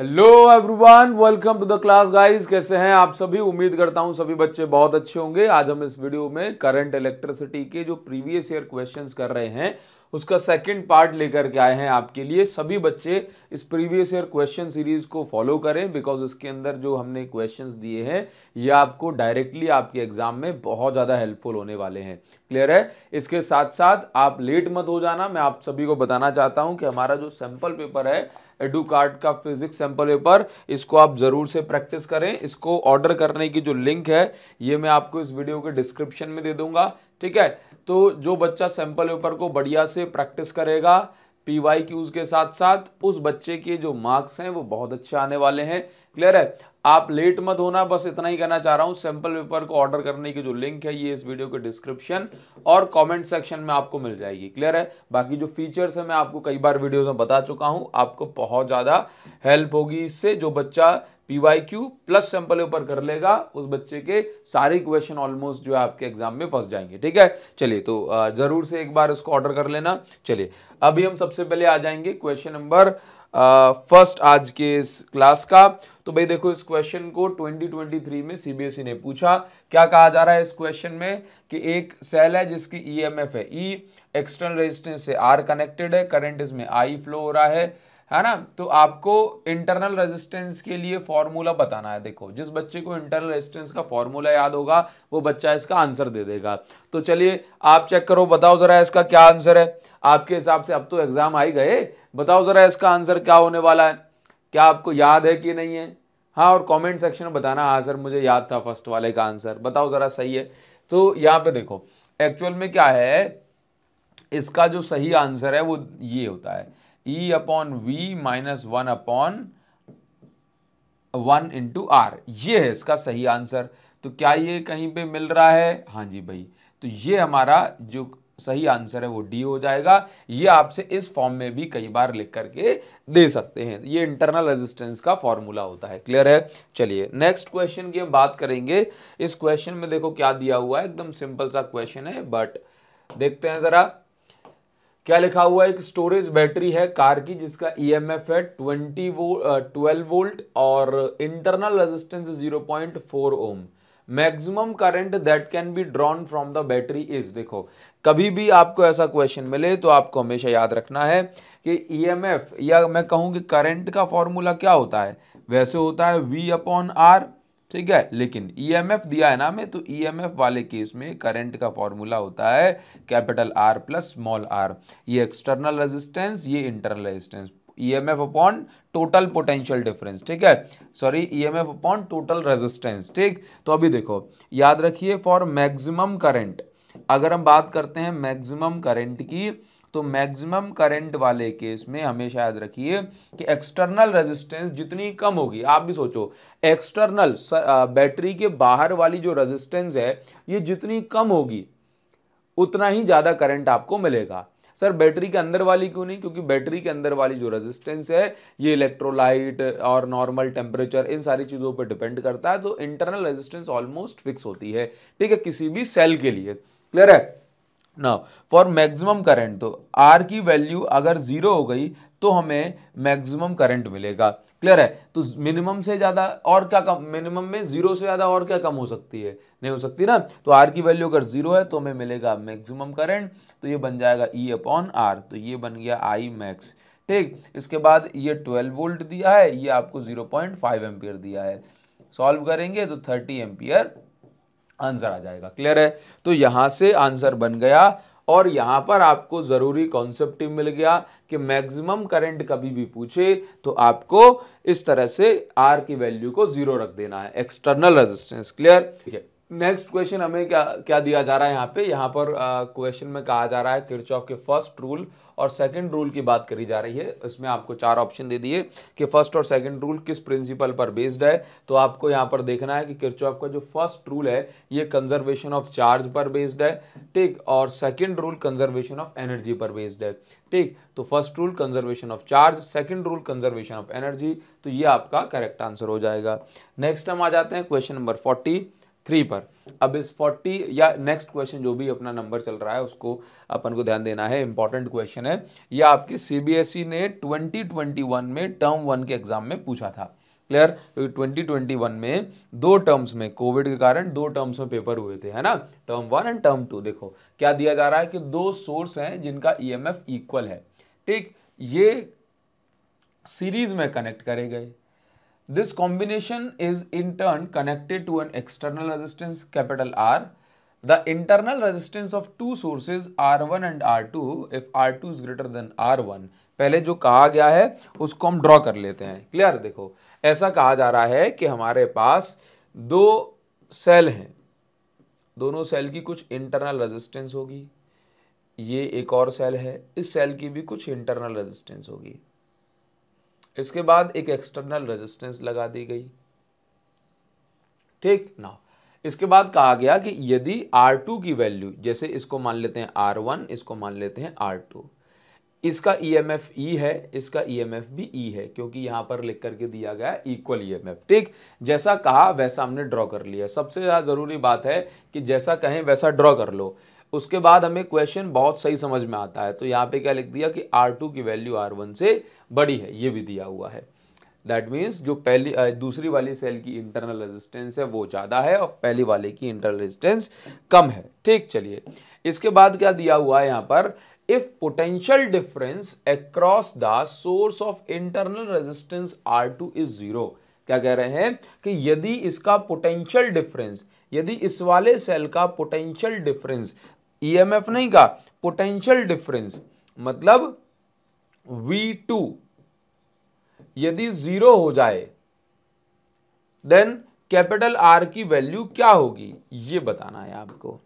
Hello everyone welcome to the class guys कैसे हैं आप सभी उम्मीद करता हूं सभी बच्चे बहुत अच्छे होंगे आज हम इस वीडियो में करंट इलेक्ट्रिसिटी के जो प्रीवियस ईयर क्वेश्चंस कर रहे हैं उसका सेकंड पार्ट लेकर के आए हैं आपके लिए सभी बच्चे इस प्रीवियस ईयर क्वेश्चन सीरीज को फॉलो करें बिकॉज इसके अंदर जो हमने क्वेश्चंस दिए हैं ये आपको डायरेक्टली आपके एग्जाम में बहुत ज़्यादा हेल्पफुल होने वाले हैं क्लियर है इसके साथ साथ आप लेट मत हो जाना मैं आप सभी को बताना चाहता हूँ कि हमारा जो सैम्पल पेपर है एडू का फिजिक्स सैंपल पेपर इसको आप ज़रूर से प्रैक्टिस करें इसको ऑर्डर करने की जो लिंक है ये मैं आपको इस वीडियो के डिस्क्रिप्शन में दे दूंगा ठीक है तो जो बच्चा सैंपल पेपर को बढ़िया से प्रैक्टिस करेगा पी वाई क्यूज़ के साथ साथ उस बच्चे के जो मार्क्स हैं वो बहुत अच्छे आने वाले हैं क्लियर है आप लेट मत होना बस इतना ही कहना चाह रहा हूं सैंपल पेपर को ऑर्डर करने की जो लिंक है ये इस वीडियो के डिस्क्रिप्शन और कमेंट सेक्शन में आपको मिल जाएगी क्लियर है बाकी जो फीचर्स है मैं आपको कई बार वीडियोस में बता चुका हूं आपको बहुत ज़्यादा हेल्प होगी इससे जो बच्चा P Q plus sample paper कर लेगा उस बच्चे के सारे क्वेश्चन ऑलमोस्ट जो है आपके एग्जाम में फंस जाएंगे ठीक है चलिए तो ज़रूर से एक बार उसको ऑर्डर कर लेना चलिए अभी हम सबसे पहले आ जाएंगे क्वेश्चन नंबर फर्स्ट आज के इस क्लास का तो भाई देखो इस क्वेश्चन को 2023 में सीबीएसई e ने पूछा क्या कहा जा रहा है इस क्वेश्चन में कि एक सेल है जिसकी ईएमएफ e है ई एक्सटर्नल रेजिस्टेंस से आर कनेक्टेड है करंट इसमें आई फ्लो हो रहा है है ना तो आपको इंटरनल रेजिस्टेंस के लिए फॉर्मूला बताना है देखो जिस बच्चे को इंटरनल रेजिस्टेंस का फॉर्मूला याद होगा वो बच्चा इसका आंसर दे देगा तो चलिए आप चेक करो बताओ ज़रा इसका क्या आंसर है आपके हिसाब से अब तो एग्ज़ाम आई गए बताओ ज़रा इसका आंसर क्या होने वाला है क्या आपको याद है कि नहीं है हाँ और कमेंट सेक्शन में बताना हाँ सर मुझे याद था फर्स्ट वाले का आंसर बताओ ज़रा सही है तो यहाँ पे देखो एक्चुअल में क्या है इसका जो सही आंसर है वो ये होता है E upon V minus one upon one into R ये है इसका सही आंसर तो क्या ये कहीं पे मिल रहा है हाँ जी भाई तो ये हमारा जो सही आंसर है वो डी हो जाएगा ये आपसे इस फॉर्म में भी कई बार लिख करके दे सकते हैं ये इंटरनल रेजिस्टेंस का फॉर्मूला होता है क्लियर है चलिए नेक्स्ट क्वेश्चन की हम बात करेंगे इस क्वेश्चन में देखो क्या दिया हुआ है एकदम सिंपल सा क्वेश्चन है बट देखते हैं ज़रा क्या लिखा हुआ है एक स्टोरेज बैटरी है कार की जिसका ईएमएफ e है ट्वेंटी ट्वेल्व वोल्ट और internal resistance zero point four ohm maximum current that can be drawn from the battery is देखो कभी भी आपको ऐसा क्वेश्चन मिले तो आपको हमेशा याद रखना है कि ईएमएफ e या मैं कहूँ कि करंट का फॉर्मूला क्या होता है वैसे होता है वी अपॉन आर ठीक है लेकिन ईएमएफ e दिया है ना हमें तो ईएमएफ e वाले केस में करंट का फॉर्मूला होता है capital R plus small R ये एक्सटर्नल रेजिस्टेंस ये internal resistance EMF upon total potential difference ठीक है sorry EMF upon total resistance ठीक तो अभी देखो याद रखिए फॉर मैक्सिमम करंट अगर हम बात करते हैं मैक्सिमम करंट की तो मैक्सिमम करंट वाले केस में हमेशा याद रखिए कि एक्सटर्नल रेजिस्टेंस जितनी कम होगी आप भी सोचो एक्सटर्नल बैटरी के बाहर वाली जो रेजिस्टेंस है ये जितनी कम होगी उतना ही ज़्यादा करंट आपको मिलेगा सर बैटरी के अंदर वाली क्यों नहीं क्योंकि बैटरी के अंदर वाली जो रेजिस्टेंस है ये इलेक्ट्रोलाइट और नॉर्मल टेम्परेचर इन सारी चीज़ों पर डिपेंड करता है तो इंटरनल रेजिस्टेंस ऑलमोस्ट फिक्स होती है ठीक है किसी भी सेल के लिए क्लियर है नाउ फॉर मैक्सिमम करंट तो आर की वैल्यू अगर ज़ीरो हो गई तो हमें मैक्सिमम करंट मिलेगा क्लियर है तो मिनिमम से ज़्यादा और क्या कम मिनिमम में ज़ीरो से ज़्यादा और क्या कम हो सकती है नहीं हो सकती ना तो आर की वैल्यू अगर ज़ीरो है तो हमें मिलेगा मैक्सिमम करंट तो ये बन जाएगा ई अपॉन आर तो ये बन गया आई मैक्स ठीक इसके बाद ये ट्वेल्व वोल्ट दिया है ये आपको फाइव एम्पियर दिया है सॉल्व करेंगे तो थर्टी एम्पियर आंसर आ जाएगा क्लियर है तो यहाँ से आंसर बन गया और यहाँ पर आपको ज़रूरी कॉन्सेप्ट मिल गया कि मैक्सिमम करंट कभी भी पूछे तो आपको इस तरह से आर की वैल्यू को ज़ीरो रख देना है एक्सटर्नल रेजिस्टेंस क्लियर ठीक है नेक्स्ट क्वेश्चन हमें क्या क्या दिया जा रहा है यहाँ पे यहाँ पर क्वेश्चन में कहा जा रहा है किरचॉफ के फर्स्ट रूल और सेकंड रूल की बात करी जा रही है इसमें आपको चार ऑप्शन दे दिए कि फर्स्ट और सेकंड रूल किस प्रिंसिपल पर बेस्ड है तो आपको यहाँ पर देखना है कि किरचॉफ का जो फर्स्ट रूल है ये कंजर्वेशन ऑफ चार्ज पर बेस्ड है ठीक और second rule conservation of energy पर बेस्ड है ठीक तो first rule conservation of charge second rule conservation of energy तो ये आपका करेक्ट आंसर हो जाएगा नेक्स्ट हम आ जाते हैं क्वेश्चन नंबर फोर्टी थ्री पर अब इस फोर्टी या नेक्स्ट क्वेश्चन जो भी अपना नंबर चल रहा है उसको अपन को ध्यान देना है इंपॉर्टेंट क्वेश्चन है यह आपके सीबीएसई e ने 2021 में टर्म वन के एग्जाम में पूछा था क्लियर क्योंकि 2021 में दो टर्म्स में कोविड के कारण दो टर्म्स में पेपर हुए थे है ना term one and term two देखो क्या दिया जा रहा है कि दो सोर्स हैं जिनका ईएमएफ e इक्वल है ठीक ये सीरीज में कनेक्ट करे गए This combination is in turn connected to an external resistance capital R. The internal resistance of two sources R1 and R2 if R2 is greater than R1. पहले जो कहा गया है उसको हम ड्रॉ कर लेते हैं क्लियर देखो ऐसा कहा जा रहा है कि हमारे पास दो सेल हैं दोनों सेल की कुछ इंटरनल रेजिस्टेंस होगी ये एक और सेल है इस सेल की भी कुछ इंटरनल रेजिस्टेंस होगी इसके बाद एक एक्सटर्नल रेजिस्टेंस लगा दी गई ठीक ना इसके बाद कहा गया कि यदि R2 की वैल्यू जैसे इसको मान लेते हैं R1 इसको मान लेते हैं R2 इसका EMF E है इसका EMF भी E है क्योंकि यहां पर लिख करके दिया गया इक्वल EMF ठीक जैसा कहा वैसा हमने ड्रॉ कर लिया सबसे ज़्यादा ज़रूरी बात है कि जैसा कहें वैसा ड्रॉ कर लो उसके बाद हमें क्वेश्चन बहुत सही समझ में आता है तो यहाँ पे क्या लिख दिया कि R2 की वैल्यू R1 से बड़ी है ये भी दिया हुआ है दैट मीन्स जो पहली दूसरी वाली सेल की इंटरनल रेजिस्टेंस है वो ज़्यादा है और पहली वाले की इंटरनल रेजिस्टेंस कम है ठीक चलिए इसके बाद क्या दिया हुआ है यहाँ पर if potential difference across the source of internal resistance R two is zero क्या कह रहे हैं कि यदि इसका पोटेंशियल डिफरेंस यदि इस वाले सेल का पोटेंशियल डिफरेंस ईएमएफ e नहीं का पोटेंशियल डिफरेंस मतलब V2 यदि जीरो हो जाए देन कैपिटल आर की वैल्यू क्या होगी ये बताना है आपको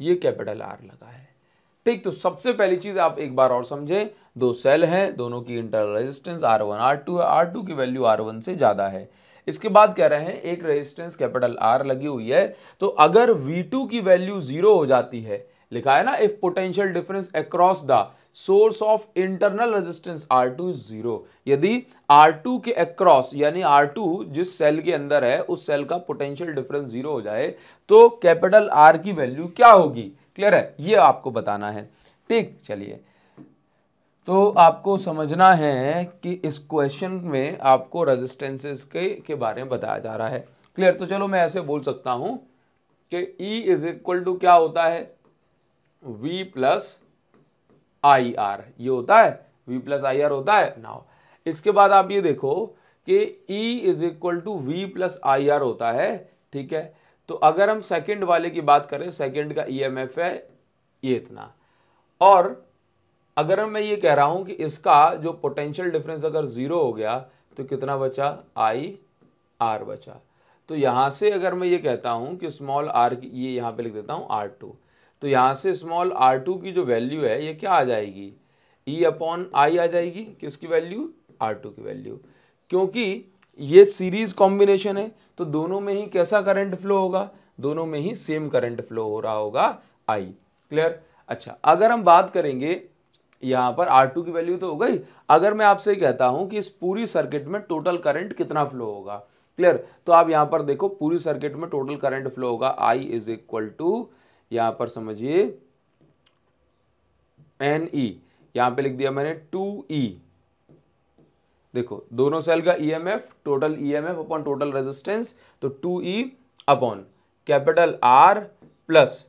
ये कैपिटल आर लगा है ठीक तो सबसे पहली चीज आप एक बार और समझें दो सेल हैं दोनों की internal resistance R one R two है आर टू की वैल्यू आर वन से ज्यादा है इसके बाद कह रहे हैं एक रेजिस्टेंस कैपिटल आर लगी हुई है तो अगर वी टू की वैल्यू जीरो हो जाती है लिखा है ना if potential difference across the source of internal resistance R two is zero यदि आर टू के अक्रॉस यानी आर टू जिस सेल के अंदर है उस सेल का पोटेंशियल डिफरेंस जीरो हो जाए तो कैपिटल आर की वैल्यू क्या होगी क्लियर है ये आपको बताना है ठीक चलिए तो आपको समझना है कि इस क्वेश्चन में आपको रेजिस्टेंसेस के के बारे में बताया जा रहा है क्लियर तो चलो मैं ऐसे बोल सकता हूं कि E इज इक्वल टू क्या होता है V प्लस आई आर ये होता है V प्लस आई आर होता है ना इसके बाद आप ये देखो कि E is equal to V plus I R होता है ठीक है तो अगर हम सेकंड वाले की बात करें सेकंड का एफ e है ये इतना और अगर मैं ये कह रहा हूँ कि इसका जो पोटेंशियल डिफरेंस अगर ज़ीरो हो गया तो कितना बचा आई आर बचा तो यहाँ से अगर मैं ये कहता हूँ कि स्मॉल आर की ये यहाँ पे लिख देता हूँ आर टू तो यहाँ से स्मॉल आर टू की जो वैल्यू है ये क्या आ जाएगी ई अपॉन आई आ जाएगी किसकी वैल्यू आर टू की वैल्यू क्योंकि ये सीरीज कॉम्बिनेशन है तो दोनों में ही कैसा करंट फ्लो होगा दोनों में ही सेम करंट फ्लो हो रहा होगा आई क्लियर अच्छा अगर हम बात करेंगे यहाँ पर आर टू की वैल्यू तो हो गई अगर मैं आपसे कहता हूँ कि इस पूरी सर्किट में टोटल करंट कितना फ्लो होगा क्लियर तो आप यहाँ पर देखो पूरी सर्किट में टोटल करंट फ्लो होगा आई इज इक्वल टू यहाँ पर समझिए एन ई e। यहाँ पे लिख दिया मैंने टू ई e। देखो दोनों सेल का E M F total E M F upon total resistance तो two E upon capital R plus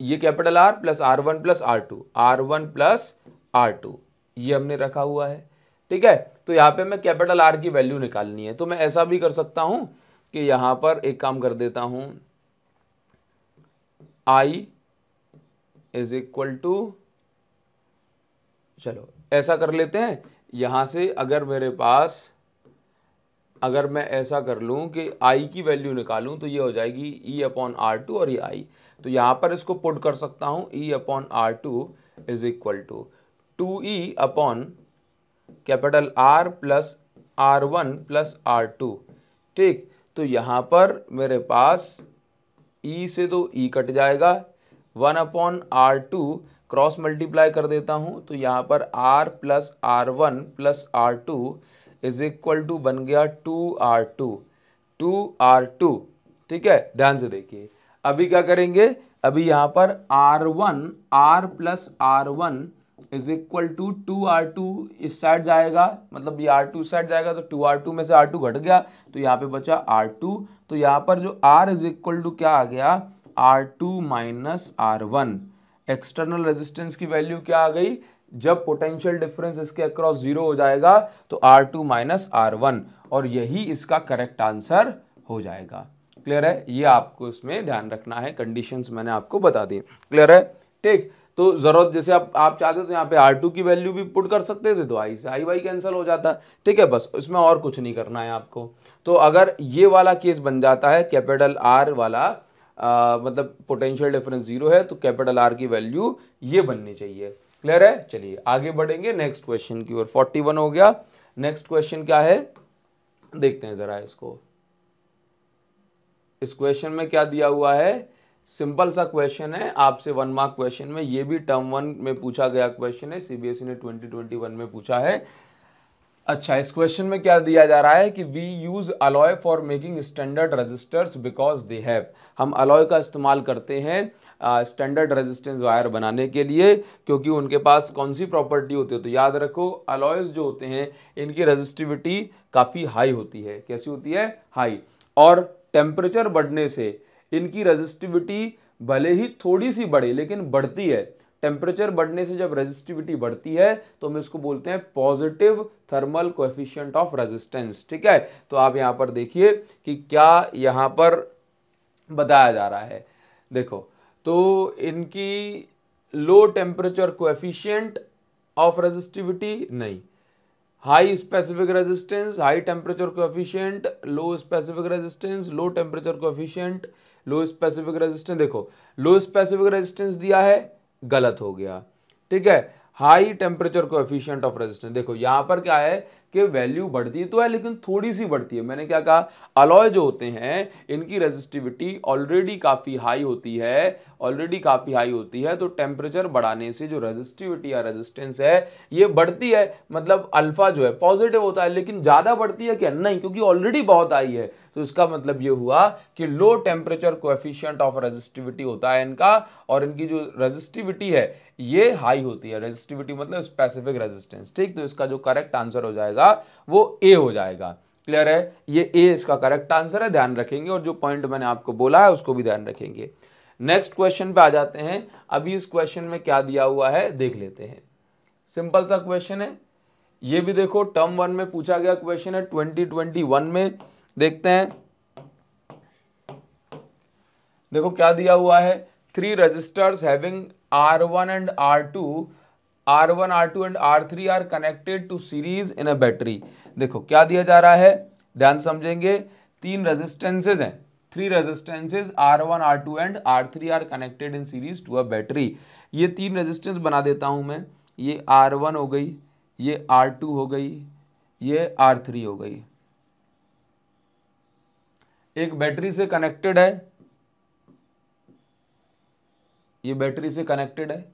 ये capital R plus R one plus R two R one plus R two ये हमने रखा हुआ है ठीक है तो यहाँ पे मैं कैपिटल आर की वैल्यू निकालनी है तो मैं ऐसा भी कर सकता हूँ कि यहाँ पर एक काम कर देता हूँ आई इज इक्वल टू चलो ऐसा कर लेते हैं यहाँ से अगर मेरे पास अगर मैं ऐसा कर लूँ कि आई की वैल्यू निकालूँ तो ये हो जाएगी ई अपॉन आर टू और ये आई तो यहाँ पर इसको पुट कर सकता हूँ E upon R two is equal to two E upon capital R plus R one plus R two ठीक तो यहाँ पर मेरे पास ई से तो ई कट जाएगा one upon R two cross multiply कर देता हूँ तो यहाँ पर R plus R one plus R two is equal to बन गया two R two two R two ठीक है ध्यान से देखिए अभी क्या करेंगे अभी यहाँ पर R one R plus R one is equal to two R two इस साइड जाएगा मतलब ये आर टू साइड जाएगा तो टू आर टू में से आर टू घट गया तो यहाँ पे बचा आर टू तो यहाँ पर जो आर इज इक्वल टू क्या आ गया R two minus R one external resistance की वैल्यू क्या आ गई जब पोटेंशियल डिफरेंस इसके अक्रॉस जीरो हो जाएगा तो R two minus R one और यही इसका करेक्ट आंसर हो जाएगा क्लियर है ये आपको इसमें ध्यान रखना है कंडीशंस मैंने आपको बता दी क्लियर है ठीक तो ज़रूरत जैसे आप आप चाहते तो यहाँ पे आर टू की वैल्यू भी पुट कर सकते थे तो आई से आई वाई कैंसिल हो जाता है ठीक है बस इसमें और कुछ नहीं करना है आपको तो अगर ये वाला केस बन जाता है कैपिटल आर वाला आ, मतलब पोटेंशियल डिफरेंस ज़ीरो है तो कैपिटल आर की वैल्यू ये बननी चाहिए क्लियर है चलिए आगे बढ़ेंगे नेक्स्ट क्वेश्चन की ओर फोर्टी वन हो गया नेक्स्ट क्वेश्चन क्या है देखते हैं ज़रा इसको इस क्वेश्चन में क्या दिया हुआ है सिंपल सा क्वेश्चन है आपसे वन मार्क क्वेश्चन में ये भी टर्म वन में पूछा गया क्वेश्चन है सीबीएसई e ने 2021 में पूछा है अच्छा इस क्वेश्चन में क्या दिया जा रहा है कि we use alloy for making standard resistors because they have हम अलॉय का इस्तेमाल करते हैं स्टैंडर्ड रेजिस्टेंस वायर बनाने के लिए क्योंकि उनके पास कौन सी प्रॉपर्टी होती है तो याद रखो अलॉयज जो होते हैं इनकी रजिस्टिविटी काफ़ी हाई होती है कैसी होती है हाई और टेम्परेचर बढ़ने से इनकी रेजिस्टिविटी भले ही थोड़ी सी बढ़े लेकिन बढ़ती है टेम्परेचर बढ़ने से जब रेजिस्टिविटी बढ़ती है तो हम इसको बोलते हैं positive thermal coefficient of resistance ठीक है तो आप यहां पर देखिए कि क्या यहां पर बताया जा रहा है देखो तो इनकी low temperature coefficient of resistivity नहीं high specific resistance high temperature coefficient low specific resistance low temperature coefficient low specific resistance देखो लो स्पेसिफिक रेजिस्टेंस दिया है गलत हो गया ठीक है high temperature coefficient of resistance देखो यहां पर क्या है कि वैल्यू बढ़ती तो है लेकिन थोड़ी सी बढ़ती है मैंने क्या कहा अलॉय जो होते हैं इनकी रेजिस्टिविटी ऑलरेडी काफ़ी हाई होती है ऑलरेडी काफ़ी हाई होती है तो टेम्परेचर बढ़ाने से जो रेजिस्टिविटी या रेजिस्टेंस है ये बढ़ती है मतलब अल्फ़ा जो है पॉजिटिव होता है लेकिन ज़्यादा बढ़ती है क्या नहीं क्योंकि ऑलरेडी बहुत हाई है तो इसका मतलब ये हुआ कि low temperature coefficient of resistivity होता है इनका और इनकी जो रेजिस्टिविटी है ये हाई होती है रेजिस्टिविटी मतलब स्पेसिफिक रेजिस्टेंस ठीक तो इसका जो करेक्ट आंसर हो जाएगा वो ए हो जाएगा क्लियर है ये ए इसका करेक्ट आंसर है ध्यान रखेंगे और जो पॉइंट मैंने आपको बोला है उसको भी ध्यान रखेंगे नेक्स्ट क्वेश्चन पे आ जाते हैं अभी इस क्वेश्चन में क्या दिया हुआ है देख लेते हैं सिंपल सा क्वेश्चन है ये भी देखो टर्म वन में पूछा गया क्वेश्चन है ट्वेंटी ट्वेंटी वन में देखते हैं देखो क्या दिया हुआ है three resistors having R one and R two R one R two and R three are connected to series in a battery देखो क्या दिया जा रहा है ध्यान समझेंगे तीन रजिस्टेंसेज हैं three resistances R one R two and R three are connected in series to a battery ये तीन रजिस्टेंस बना देता हूँ मैं ये आर वन हो गई ये आर टू हो गई ये आर थ्री हो गई एक बैटरी से कनेक्टेड है ये बैटरी से कनेक्टेड है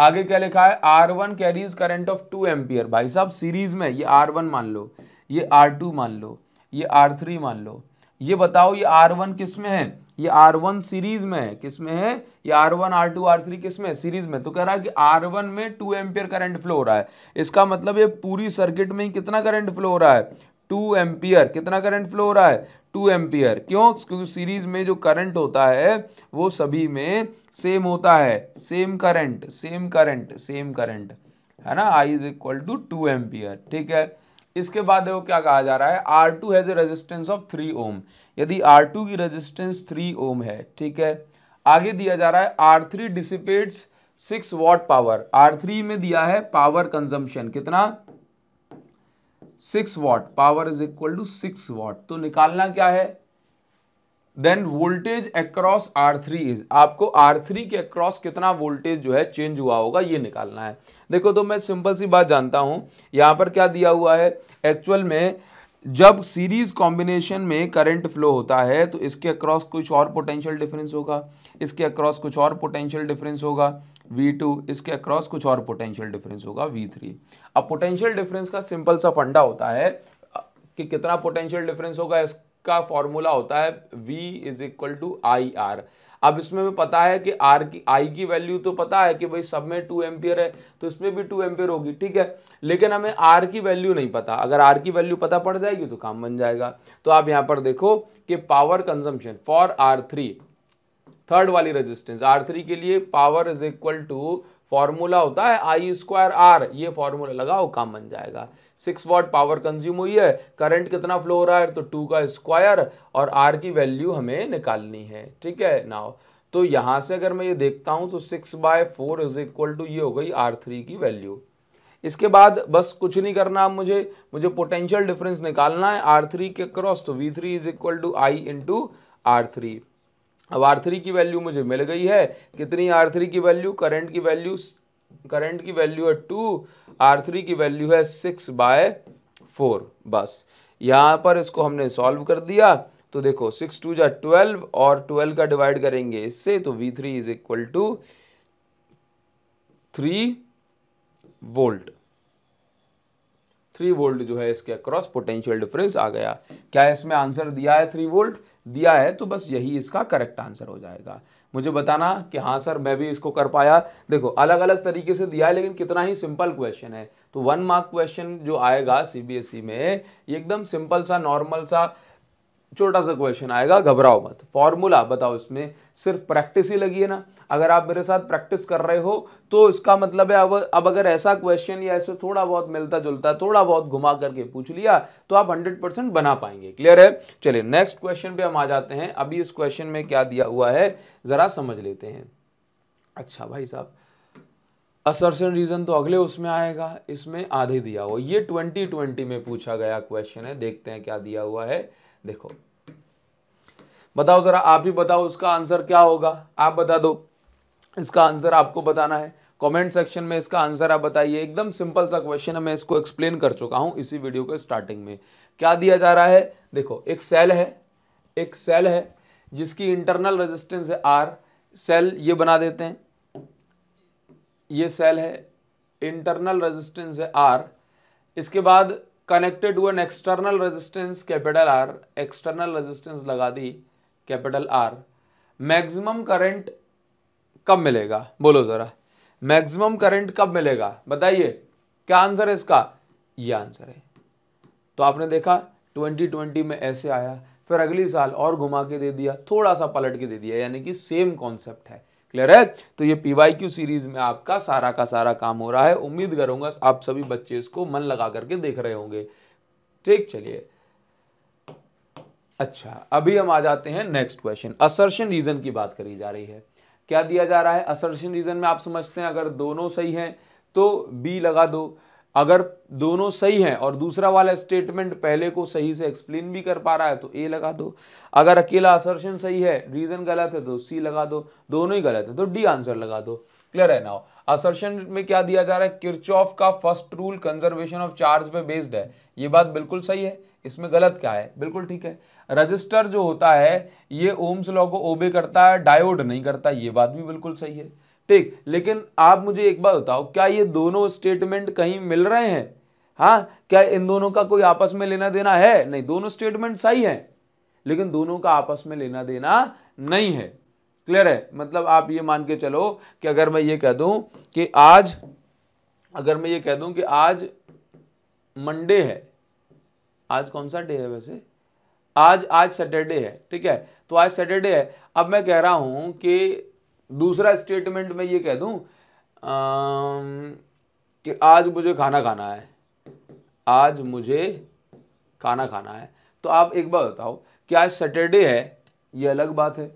आगे क्या लिखा है R one carries current of two ampere भाई साहब सीरीज में ये आर वन मान लो ये आर टू मान लो ये आर थ्री मान लो ये बताओ ये आर वन किस में है ये आर वन सीरीज में है किस में है ये R one R two R three किस में है सीरीज में तो कह रहा है कि आर वन में टू एम्पियर करंट फ्लो हो रहा है इसका मतलब ये पूरी सर्किट में ही कितना करंट फ्लो हो रहा है टू एम्पियर कितना करंट फ्लो हो रहा है टू एम्पियर क्यों क्योंकि सीरीज में जो करंट होता है वो सभी में सेम होता है same current same current same current है ना I is equal to two ampere ठीक है इसके बाद देखो क्या कहा जा रहा है R two has a resistance of three ohm यदि आर टू की रेजिस्टेंस थ्री ओम है ठीक है आगे दिया जा रहा है R three dissipates six watt power R three में दिया है पावर कंजम्पशन कितना six watt power is equal to six watt तो निकालना क्या है then voltage across R three is आपको आर थ्री के अक्रॉस कितना वोल्टेज जो है चेंज हुआ होगा ये निकालना है देखो तो मैं सिंपल सी बात जानता हूं यहां पर क्या दिया हुआ है एक्चुअल में जब सीरीज कॉम्बिनेशन में करंट फ्लो होता है तो इसके अक्रॉस कुछ और पोटेंशियल डिफरेंस होगा इसके अक्रॉस कुछ और पोटेंशियल डिफरेंस होगा V2 इसके अक्रॉस कुछ और पोटेंशियल डिफरेंस होगा V3 अब पोटेंशियल डिफरेंस का सिंपल सा फंडा होता है कि कितना पोटेंशियल डिफरेंस होगा इसका फॉर्मूला होता है V is equal to I R अब इसमें भी पता है कि R की I की वैल्यू तो पता है कि भाई सब में टू एम्पियर है तो इसमें भी टू एम्पियर होगी ठीक है लेकिन हमें आर की वैल्यू नहीं पता अगर आर की वैल्यू पता पड़ जाएगी तो काम बन जाएगा तो आप यहाँ पर देखो कि power consumption for R three third वाली रेजिस्टेंस आर थ्री के लिए power is equal to formula होता है आई स्क्वायर आर ये फॉर्मूला लगाओ काम बन जाएगा सिक्स वॉट पावर कंज्यूम हुई है करंट कितना फ्लो हो रहा है तो टू का स्क्वायर और आर की वैल्यू हमें निकालनी है ठीक है नाउ तो यहाँ से अगर मैं ये देखता हूँ तो six by four is equal to ये हो गई आर थ्री की वैल्यू इसके बाद बस कुछ नहीं करना मुझे मुझे पोटेंशियल डिफरेंस निकालना है आर थ्री के क्रॉस तो V three is equal to I into R three अब आर थ्री की वैल्यू मुझे मिल गई है कितनी आर थ्री की वैल्यू करंट की वैल्यू करंट की वैल्यू है टू आर थ्री की वैल्यू है सिक्स बाय फोर बस यहाँ पर इसको हमने सॉल्व कर दिया तो देखो सिक्स टू जा ट्वेल्व और ट्वेल्व का डिवाइड करेंगे इससे तो V three is equal to three volt three volt जो है इसके अक्रॉस पोटेंशियल डिफरेंस आ गया क्या इसमें आंसर दिया है थ्री वोल्ट दिया है तो बस यही इसका करेक्ट आंसर हो जाएगा मुझे बताना कि हाँ सर मैं भी इसको कर पाया देखो अलग अलग तरीके से दिया है लेकिन कितना ही सिंपल क्वेश्चन है तो वन मार्क क्वेश्चन जो आएगा सीबीएसई e में एकदम सिंपल सा नॉर्मल सा छोटा सा क्वेश्चन आएगा घबराओ मत फॉर्मूला बताओ इसमें सिर्फ प्रैक्टिस ही लगी है ना अगर आप मेरे साथ प्रैक्टिस कर रहे हो तो इसका मतलब है अब अब अगर ऐसा क्वेश्चन या ऐसे थोड़ा बहुत मिलता जुलता थोड़ा बहुत घुमा करके पूछ लिया तो आप 100 परसेंट बना पाएंगे क्लियर है चलिए नेक्स्ट क्वेश्चन पे हम आ जाते हैं अभी इस क्वेश्चन में क्या दिया हुआ है ज़रा समझ लेते हैं अच्छा भाई साहब असरसन रीजन तो अगले उसमें आएगा इसमें आधे दिया हुआ ये ट्वेंटी ट्वेंटी में पूछा गया क्वेश्चन है देखते हैं क्या दिया हुआ है देखो बताओ ज़रा आप भी बताओ उसका आंसर क्या होगा आप बता दो इसका आंसर आपको बताना है कमेंट सेक्शन में इसका आंसर आप बताइए एकदम सिंपल सा क्वेश्चन है मैं इसको एक्सप्लेन कर चुका हूं इसी वीडियो के स्टार्टिंग में क्या दिया जा रहा है देखो एक सेल है एक सेल है जिसकी इंटरनल रेजिस्टेंस है आर सेल ये बना देते हैं ये सेल है इंटरनल रेजिस्टेंस है आर इसके बाद connected to an external resistance capital R external resistance लगा दी कैपिटल आर मैक्सिमम करंट कब मिलेगा बोलो ज़रा मैक्सिमम करंट कब मिलेगा बताइए क्या आंसर है इसका ये आंसर है तो आपने देखा 2020 में ऐसे आया फिर अगली साल और घुमा के दे दिया थोड़ा सा पलट के दे दिया यानी कि सेम कॉन्सेप्ट है क्लियर है तो ये क्यू सीरीज में आपका सारा का सारा काम हो रहा है उम्मीद करूंगा आप सभी बच्चे इसको मन लगा करके देख रहे होंगे ठीक चलिए अच्छा अभी हम आ जाते हैं नेक्स्ट क्वेश्चन असर्शन रीजन की बात करी जा रही है क्या दिया जा रहा है असर्शन रीजन में आप समझते हैं अगर दोनों सही हैं तो बी लगा दो अगर दोनों सही हैं और दूसरा वाला स्टेटमेंट पहले को सही से एक्सप्लेन भी कर पा रहा है तो ए लगा दो अगर अकेला असर्शन सही है रीज़न गलत है तो सी लगा दो दोनों ही गलत है तो डी आंसर लगा दो क्लियर है ना असर्शन में क्या दिया जा रहा है किरचॉफ का first rule conservation of charge पे बेस्ड है ये बात बिल्कुल सही है इसमें गलत क्या है बिल्कुल ठीक है रजिस्टर जो होता है ये ओम्स लॉ को ओबे करता है डायोड नहीं करता ये बात भी बिल्कुल सही है ठीक लेकिन आप मुझे एक बात बताओ क्या ये दोनों स्टेटमेंट कहीं मिल रहे हैं हाँ क्या इन दोनों का कोई आपस में लेना देना है नहीं दोनों स्टेटमेंट सही हैं लेकिन दोनों का आपस में लेना देना नहीं है क्लियर है मतलब आप ये मान के चलो कि अगर मैं ये कह दूं कि आज अगर मैं ये कह दूं कि आज मंडे है आज कौन सा डे है वैसे आज आज सैटरडे है ठीक है तो आज सैटरडे है अब मैं कह रहा हूं कि दूसरा स्टेटमेंट मैं ये कह दूं कि आज मुझे खाना खाना है आज मुझे खाना खाना है तो आप एक बार बताओ कि आज सैटरडे है ये अलग बात है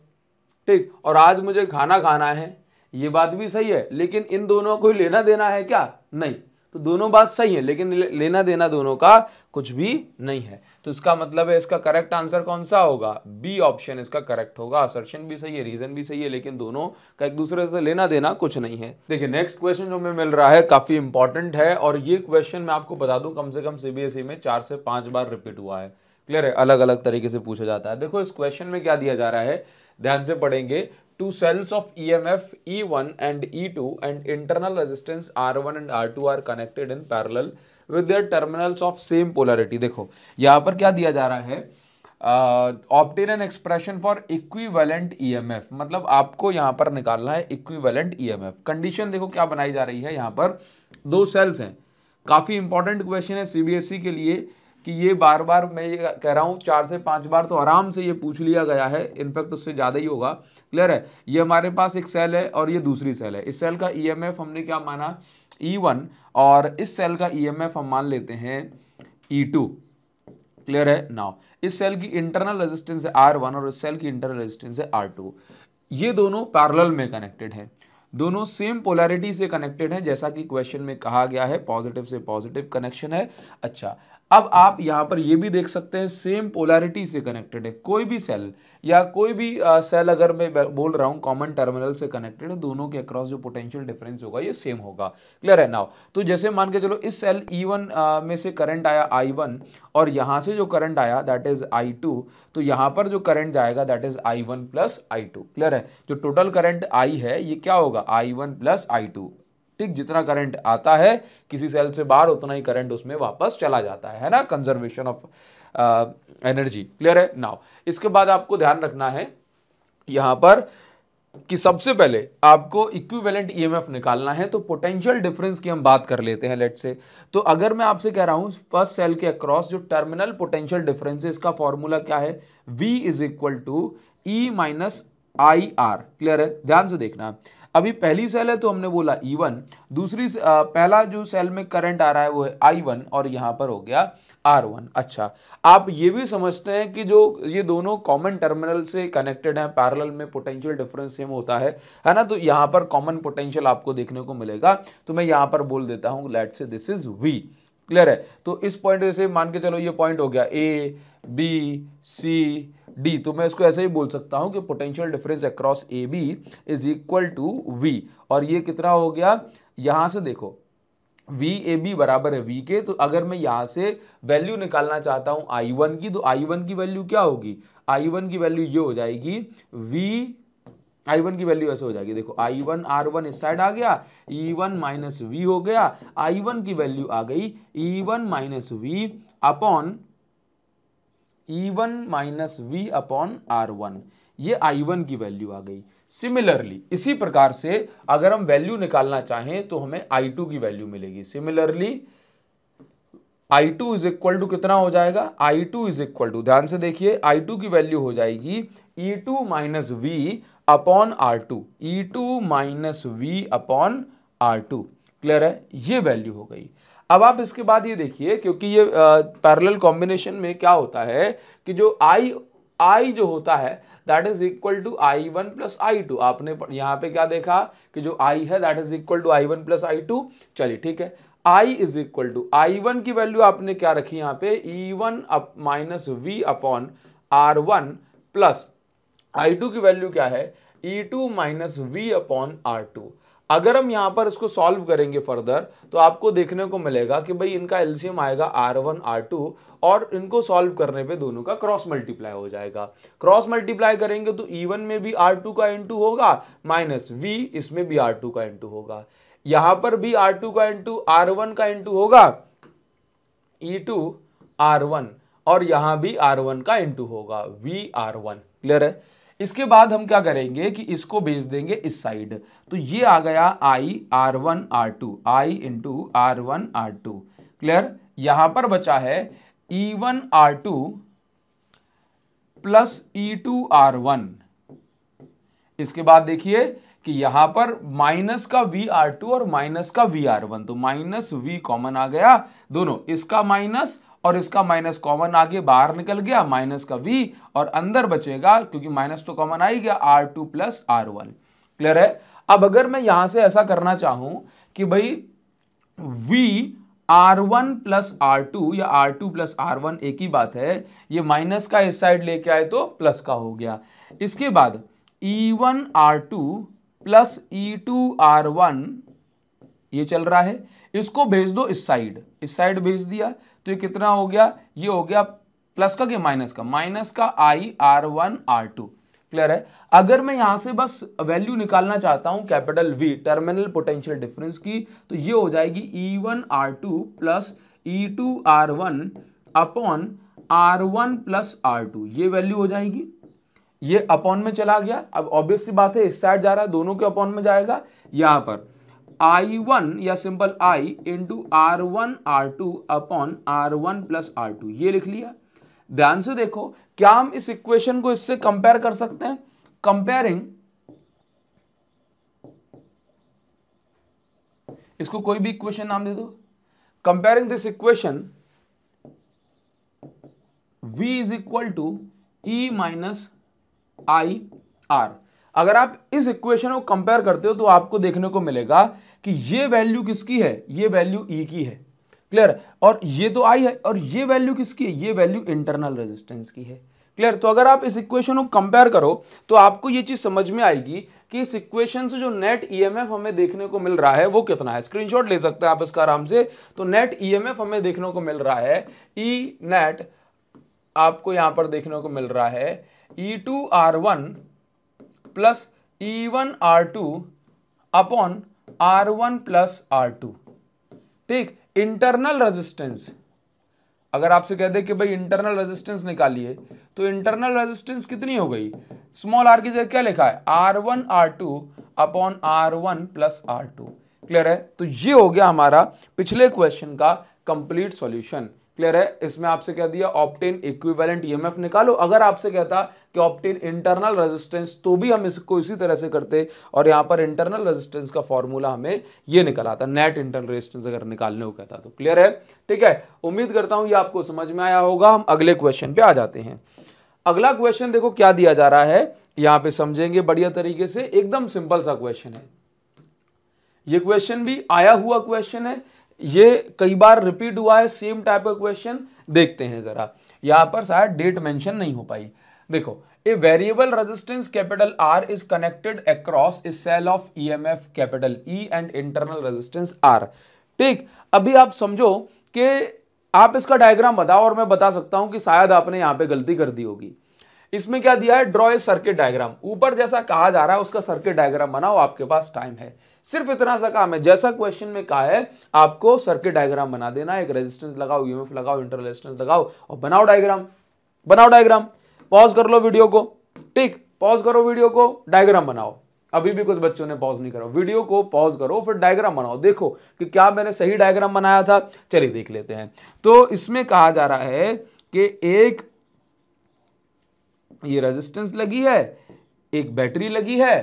ठीक और आज मुझे खाना खाना है ये बात भी सही है लेकिन इन दोनों को लेना देना है क्या नहीं तो दोनों बात सही है लेकिन लेना देना दोनों का कुछ भी नहीं है तो इसका मतलब है इसका करेक्ट आंसर कौन सा होगा बी ऑप्शन इसका करेक्ट होगा असर्शन भी सही है रीजन भी सही है लेकिन दोनों का एक दूसरे से लेना देना कुछ नहीं है देखिए नेक्स्ट क्वेश्चन जो हमें मिल रहा है काफी इंपॉर्टेंट है और ये क्वेश्चन मैं आपको बता दूं कम से कम सीबीएसई e में चार से पांच बार रिपीट हुआ है क्लियर है अलग अलग तरीके से पूछा जाता है देखो इस क्वेश्चन में क्या दिया जा रहा है ध्यान से पढ़ेंगे two cells of EMF E1 and E2 and internal resistance R1 and R2 are connected in parallel with their terminals of same polarity. देखो यहाँ पर क्या दिया जा रहा है obtain an expression for equivalent F मतलब आपको यहाँ पर निकालना है इक्विवेलेंट ईएमएफ कंडीशन देखो क्या बनाई जा रही है यहाँ पर दो सेल्स हैं काफ़ी इंपॉर्टेंट क्वेश्चन है सीबीएसई e के लिए कि ये बार बार मैं ये कह रहा हूँ चार से पांच बार तो आराम से ये पूछ लिया गया है इनफैक्ट उससे ज़्यादा ही होगा क्लियर है ये हमारे पास एक सेल है और ये दूसरी सेल है इस सेल का ई e हमने क्या माना ई e और इस सेल का ई e हम मान लेते हैं ई क्लियर है नाउ इस सेल की इंटरनल रेजिस्टेंस है वन और इस सेल की इंटरनल रेजिस्टेंस है टू ये दोनों पैरेलल में कनेक्टेड हैं दोनों सेम पोलैरिटी से कनेक्टेड हैं जैसा कि क्वेश्चन में कहा गया है पॉजिटिव से पॉजिटिव कनेक्शन है अच्छा अब आप यहाँ पर ये भी देख सकते हैं सेम पोलैरिटी से कनेक्टेड है कोई भी सेल या कोई भी सेल अगर मैं बोल रहा हूँ कॉमन टर्मिनल से कनेक्टेड है दोनों के अक्रॉस जो पोटेंशियल डिफरेंस होगा ये सेम होगा क्लियर है नाउ तो जैसे मान के चलो इस सेल E1 में से करंट आया I1 और यहाँ से जो करंट आया दैट इज I2 तो यहाँ पर जो करंट जाएगा that is I1 one plus I clear है जो टोटल करंट आई है ये क्या होगा आई वन प्लस आई ठीक जितना करंट आता है किसी सेल से बाहर उतना ही करंट उसमें वापस चला जाता है है ना कंजर्वेशन ऑफ एनर्जी क्लियर है नाउ इसके बाद आपको ध्यान रखना है यहां पर कि सबसे पहले आपको इक्विवेलेंट ईएमएफ e निकालना है तो पोटेंशियल डिफरेंस की हम बात कर लेते हैं लेट से तो अगर मैं आपसे कह रहा हूं फर्स्ट सेल के अक्रॉस जो टर्मिनल पोटेंशियल डिफरेंस है इसका फॉर्मूला क्या है V is equal to E minus I R clear है ध्यान से देखना अभी पहली सेल है तो हमने बोला ई e वन दूसरी आ, पहला जो सेल में करंट आ रहा है वो है आई वन और यहाँ पर हो गया आर वन अच्छा आप ये भी समझते हैं कि जो ये दोनों कॉमन टर्मिनल से कनेक्टेड हैं पैरेलल में पोटेंशियल डिफरेंस सेम होता है है ना तो यहाँ पर कॉमन पोटेंशियल आपको देखने को मिलेगा तो मैं यहाँ पर बोल देता हूँ लेट से दिस इज वी क्लियर है तो इस पॉइंट से मान के चलो ये पॉइंट हो गया ए बी सी डी तो मैं इसको ऐसे ही बोल सकता हूँ कि potential difference across A B is equal to V और ये कितना हो गया यहाँ से देखो वी ए बी बराबर है वी के तो अगर मैं यहाँ से वैल्यू निकालना चाहता हूँ आई वन की तो आई वन की वैल्यू क्या होगी आई वन की वैल्यू ये हो जाएगी वी आई वन की वैल्यू ऐसे हो जाएगी देखो आई वन आर वन इस साइड आ गया ई वन माइनस वी हो गया आई वन की वैल्यू आ गई E one minus V upon E one minus V upon R one ये आई वन की वैल्यू आ गई सिमिलरली इसी प्रकार से अगर हम वैल्यू निकालना चाहें तो हमें आई टू की वैल्यू मिलेगी similarly I two is equal to कितना हो जाएगा I two is equal to ध्यान से देखिए आई टू की वैल्यू हो जाएगी E two minus V upon R two E two minus V upon R two clear है ये वैल्यू हो गई अब आप इसके बाद ये देखिए क्योंकि ये पैरेलल कॉम्बिनेशन में क्या होता है कि जो आई आई जो होता है that is equal to I one plus I two आपने यहाँ पे क्या देखा कि जो आई है that is equal to I one plus I two चलिए ठीक है I is equal to I one की वैल्यू आपने क्या रखी यहाँ पे E one up minus V upon R one plus I two की वैल्यू क्या है E two minus V upon R two अगर हम यहाँ पर इसको सॉल्व करेंगे फर्दर तो आपको देखने को मिलेगा कि भाई इनका एल्सियम आएगा आर वन आर टू और इनको सॉल्व करने पे दोनों का क्रॉस मल्टीप्लाई हो जाएगा क्रॉस मल्टीप्लाई करेंगे तो ई e वन में भी आर टू का इंटू होगा माइनस वी इसमें भी आर टू का इंटू होगा यहाँ पर भी आर टू का इंटू आर वन का इंटू होगा ई टू आर वन और यहाँ भी आर वन का इंटू होगा वी आर वन क्लियर है इसके बाद हम क्या करेंगे कि इसको भेज देंगे इस साइड तो ये आ गया I R one R two I into R one R two clear यहां पर बचा है E one R two plus E two R one इसके बाद देखिए कि यहां पर माइनस का वी आर टू और माइनस का वी आर वन तो माइनस वी कॉमन आ गया दोनों इसका माइनस और इसका माइनस कॉमन आगे बाहर निकल गया माइनस का वी और अंदर बचेगा क्योंकि माइनस तो कॉमन आ ही गया R two plus R one clear है अब अगर मैं यहां से ऐसा करना चाहूं कि भाई V R one plus R two या R two plus R one एक ही बात है ये माइनस का इस साइड लेके आए तो प्लस का हो गया इसके बाद E one R two plus E two R one ये चल रहा है इसको भेज दो इस साइड इस साइड भेज दिया तो ये कितना हो गया ये हो गया प्लस का कि माइनस का माइनस का I R one R two clear है अगर मैं यहां से बस वैल्यू निकालना चाहता हूं capital V terminal potential difference की तो ये हो जाएगी E one R two plus E two R one upon R one plus R two ये वैल्यू हो जाएगी ये अपॉन में चला गया अब ऑब्वियस सी बात है इस साइड जा रहा है दोनों के अपॉन में जाएगा यहां पर आई वन या simple I into R one R two upon R one plus R two ये लिख लिया ध्यान से देखो क्या हम इस इक्वेशन को इससे कंपेयर कर सकते हैं कंपेयरिंग इसको कोई भी इक्वेशन नाम दे दो comparing this equation v is equal to E minus I R अगर आप इस इक्वेशन को कंपेयर करते हो तो आपको देखने को मिलेगा कि ये वैल्यू किसकी है ये वैल्यू ई e की है क्लियर और ये तो आई है और ये वैल्यू किसकी है ये वैल्यू इंटरनल रेजिस्टेंस की है क्लियर तो अगर आप इस इक्वेशन को कंपेयर करो तो आपको ये चीज़ समझ में आएगी कि इस इक्वेशन से जो नेट ईएमएफ e हमें देखने को मिल रहा है वो कितना है स्क्रीनशॉट ले सकते हैं आप इसका आराम से तो नेट ईएमएफ e हमें देखने को मिल रहा है ई नेट आपको यहां पर देखने को मिल रहा है E two R one plus E one R two upon R one plus R two ठीक इंटरनल रेजिस्टेंस अगर आपसे कह दे कि भाई इंटरनल रेजिस्टेंस निकालिए तो इंटरनल रेजिस्टेंस कितनी हो गई स्मॉल आर की जगह क्या लिखा है R one R two upon R one plus R two clear है तो ये हो गया हमारा पिछले क्वेश्चन का कंप्लीट सॉल्यूशन क्लियर है इसमें आपसे कह दिया ऑप्टेन इक्विवेलेंट ईएमएफ निकालो अगर आपसे कहता कि ऑप्टिन इंटरनल रेजिस्टेंस तो भी हम इसको इसी तरह से करते और यहाँ पर इंटरनल रेजिस्टेंस का फॉर्मूला हमें ये निकल आता नेट इंटरनल रेजिस्टेंस अगर निकालने को कहता तो क्लियर है ठीक है उम्मीद करता हूँ ये आपको समझ में आया होगा हम अगले क्वेश्चन पे आ जाते हैं अगला क्वेश्चन देखो क्या दिया जा रहा है यहाँ पे समझेंगे बढ़िया तरीके से एकदम सिंपल सा क्वेश्चन है ये क्वेश्चन भी आया हुआ क्वेश्चन है ये कई बार रिपीट हुआ है सेम टाइप का क्वेश्चन देखते हैं जरा यहां पर शायद डेट मेंशन नहीं हो पाई देखो a variable resistance capital R is connected across a cell of EMF capital E and internal resistance R ठीक अभी आप समझो कि आप इसका डायग्राम बताओ और मैं बता सकता हूं कि शायद आपने यहां पे गलती कर दी होगी इसमें क्या दिया है ड्रॉ ए सर्किट डायग्राम ऊपर जैसा कहा जा रहा है उसका सर्किट डायग्राम बनाओ आपके पास टाइम है सिर्फ इतना सा काम है जैसा क्वेश्चन में कहा है आपको सर्किट डायग्राम बना देना एक रेजिस्टेंस लगाओ यूएमएफ e लगाओ इंटर रेजिस्टेंस लगाओ और बनाओ डायग्राम बनाओ डायग्राम पॉज कर लो वीडियो को ठीक पॉज करो वीडियो को डायग्राम बनाओ अभी भी कुछ बच्चों ने पॉज नहीं करो वीडियो को पॉज करो फिर डायग्राम बनाओ देखो कि क्या मैंने सही डायग्राम बनाया था चलिए देख लेते हैं तो इसमें कहा जा रहा है कि एक ये रेजिस्टेंस लगी है एक बैटरी लगी है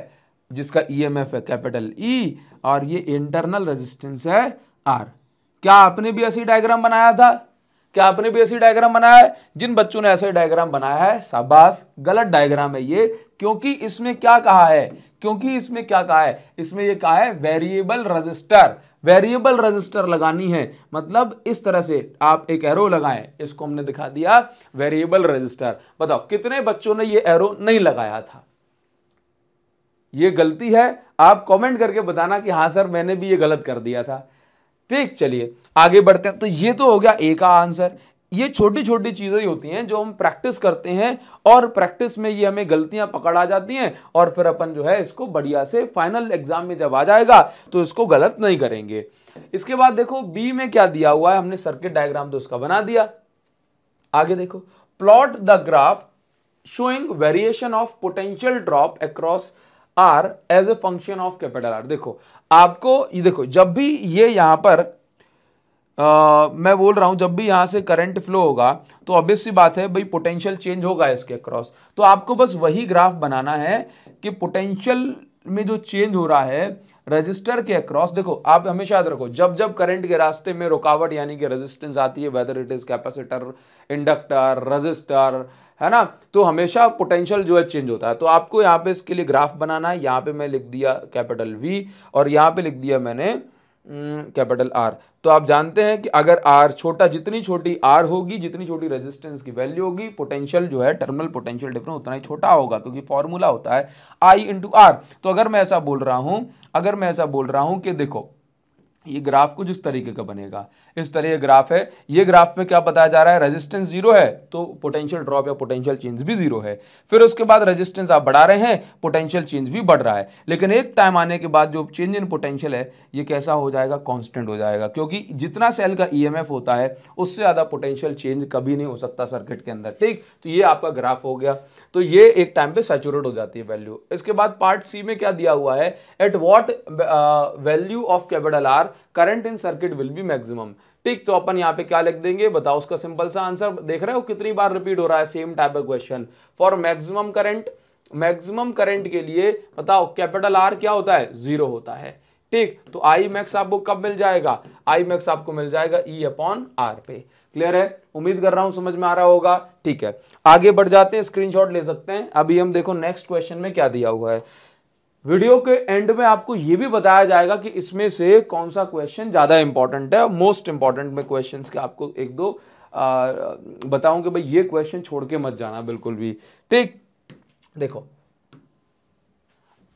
जिसका ईएमएफ e है कैपिटल ई e, और ये इंटरनल रेजिस्टेंस है आर क्या आपने भी ऐसी डायग्राम बनाया था क्या आपने भी ऐसी डायग्राम बनाया है जिन बच्चों ने ऐसा डायग्राम बनाया है शाबाश गलत डायग्राम है ये क्योंकि इसमें क्या कहा है क्योंकि इसमें क्या कहा है इसमें ये कहा है वेरिएबल रजिस्टर वेरिएबल रजिस्टर लगानी है मतलब इस तरह से आप एक एरो लगाएं इसको हमने दिखा दिया वेरिएबल रजिस्टर बताओ कितने बच्चों ने ये एरो नहीं लगाया था ये गलती है आप कमेंट करके बताना कि हाँ सर मैंने भी ये गलत कर दिया था ठीक चलिए आगे बढ़ते हैं तो ये तो हो गया ए का आंसर ये छोटी छोटी चीज़ें होती हैं जो हम प्रैक्टिस करते हैं और प्रैक्टिस में ये हमें गलतियां पकड़ आ जाती हैं और फिर अपन जो है इसको बढ़िया से फाइनल एग्जाम में जब आ जाएगा तो इसको गलत नहीं करेंगे इसके बाद देखो बी में क्या दिया हुआ है हमने सर्किट डायग्राम तो उसका बना दिया आगे देखो plot the graph showing variation of potential drop across R as a function of capital R देखो आपको ये देखो जब भी ये यहाँ पर आ, मैं बोल रहा हूँ जब भी यहाँ से करंट फ्लो होगा तो ऑब्वियस सी बात है भाई पोटेंशियल चेंज होगा इसके अक्रॉस तो आपको बस वही ग्राफ बनाना है कि पोटेंशियल में जो चेंज हो रहा है रजिस्टर के अक्रॉस देखो आप हमेशा याद रखो जब जब करंट के रास्ते में रुकावट यानी कि रेजिस्टेंस आती है whether it is capacitor inductor resistor है ना तो हमेशा पोटेंशियल जो है चेंज होता है तो आपको यहाँ पे इसके लिए ग्राफ बनाना है यहाँ पे मैं लिख दिया कैपिटल वी और यहाँ पे लिख दिया मैंने कैपिटल आर तो आप जानते हैं कि अगर आर छोटा जितनी छोटी आर होगी जितनी छोटी रेजिस्टेंस की वैल्यू होगी पोटेंशियल जो है टर्मिनल पोटेंशियल डिफरेंस उतना ही छोटा होगा क्योंकि फॉर्मूला होता है आई इंटू आर तो अगर मैं ऐसा बोल रहा हूँ अगर मैं ऐसा बोल रहा हूँ कि देखो ये ग्राफ कुछ इस तरीके का बनेगा इस तरह ये ग्राफ है ये ग्राफ में क्या बताया जा रहा है रेजिस्टेंस जीरो है तो पोटेंशियल ड्रॉप या पोटेंशियल चेंज भी जीरो है फिर उसके बाद रेजिस्टेंस आप बढ़ा रहे हैं पोटेंशियल चेंज भी बढ़ रहा है लेकिन एक टाइम आने के बाद जो चेंज इन पोटेंशियल है ये कैसा हो जाएगा कॉन्स्टेंट हो जाएगा क्योंकि जितना सेल का ई e होता है उससे ज़्यादा पोटेंशियल चेंज कभी नहीं हो सकता सर्किट के अंदर ठीक तो ये आपका ग्राफ हो गया तो ये एक टाइम पे सेचुरेट हो जाती है वैल्यू इसके बाद पार्ट सी में क्या दिया हुआ है at what value of capital R current in circuit will be maximum ठीक तो अपन यहाँ पे क्या लिख देंगे बताओ उसका सिंपल सा आंसर देख रहे हो कितनी बार रिपीट हो रहा है same type of question for maximum current maximum current के लिए बताओ कैपिटल आर क्या होता है जीरो होता है ठीक तो आई मैक्स आपको कब मिल जाएगा आई मैक्स आपको मिल जाएगा ई अपॉन आर पे क्लियर है उम्मीद कर रहा हूं समझ में आ रहा होगा ठीक है आगे बढ़ जाते हैं स्क्रीनशॉट ले सकते हैं अभी हम देखो नेक्स्ट क्वेश्चन में क्या दिया हुआ है वीडियो के एंड में आपको ये भी बताया जाएगा कि इसमें से कौन सा क्वेश्चन ज़्यादा इंपॉर्टेंट है मोस्ट इंपॉर्टेंट में क्वेश्चन के आपको एक दो बताऊँ कि भाई ये क्वेश्चन छोड़ के मत जाना बिल्कुल भी ठीक देखो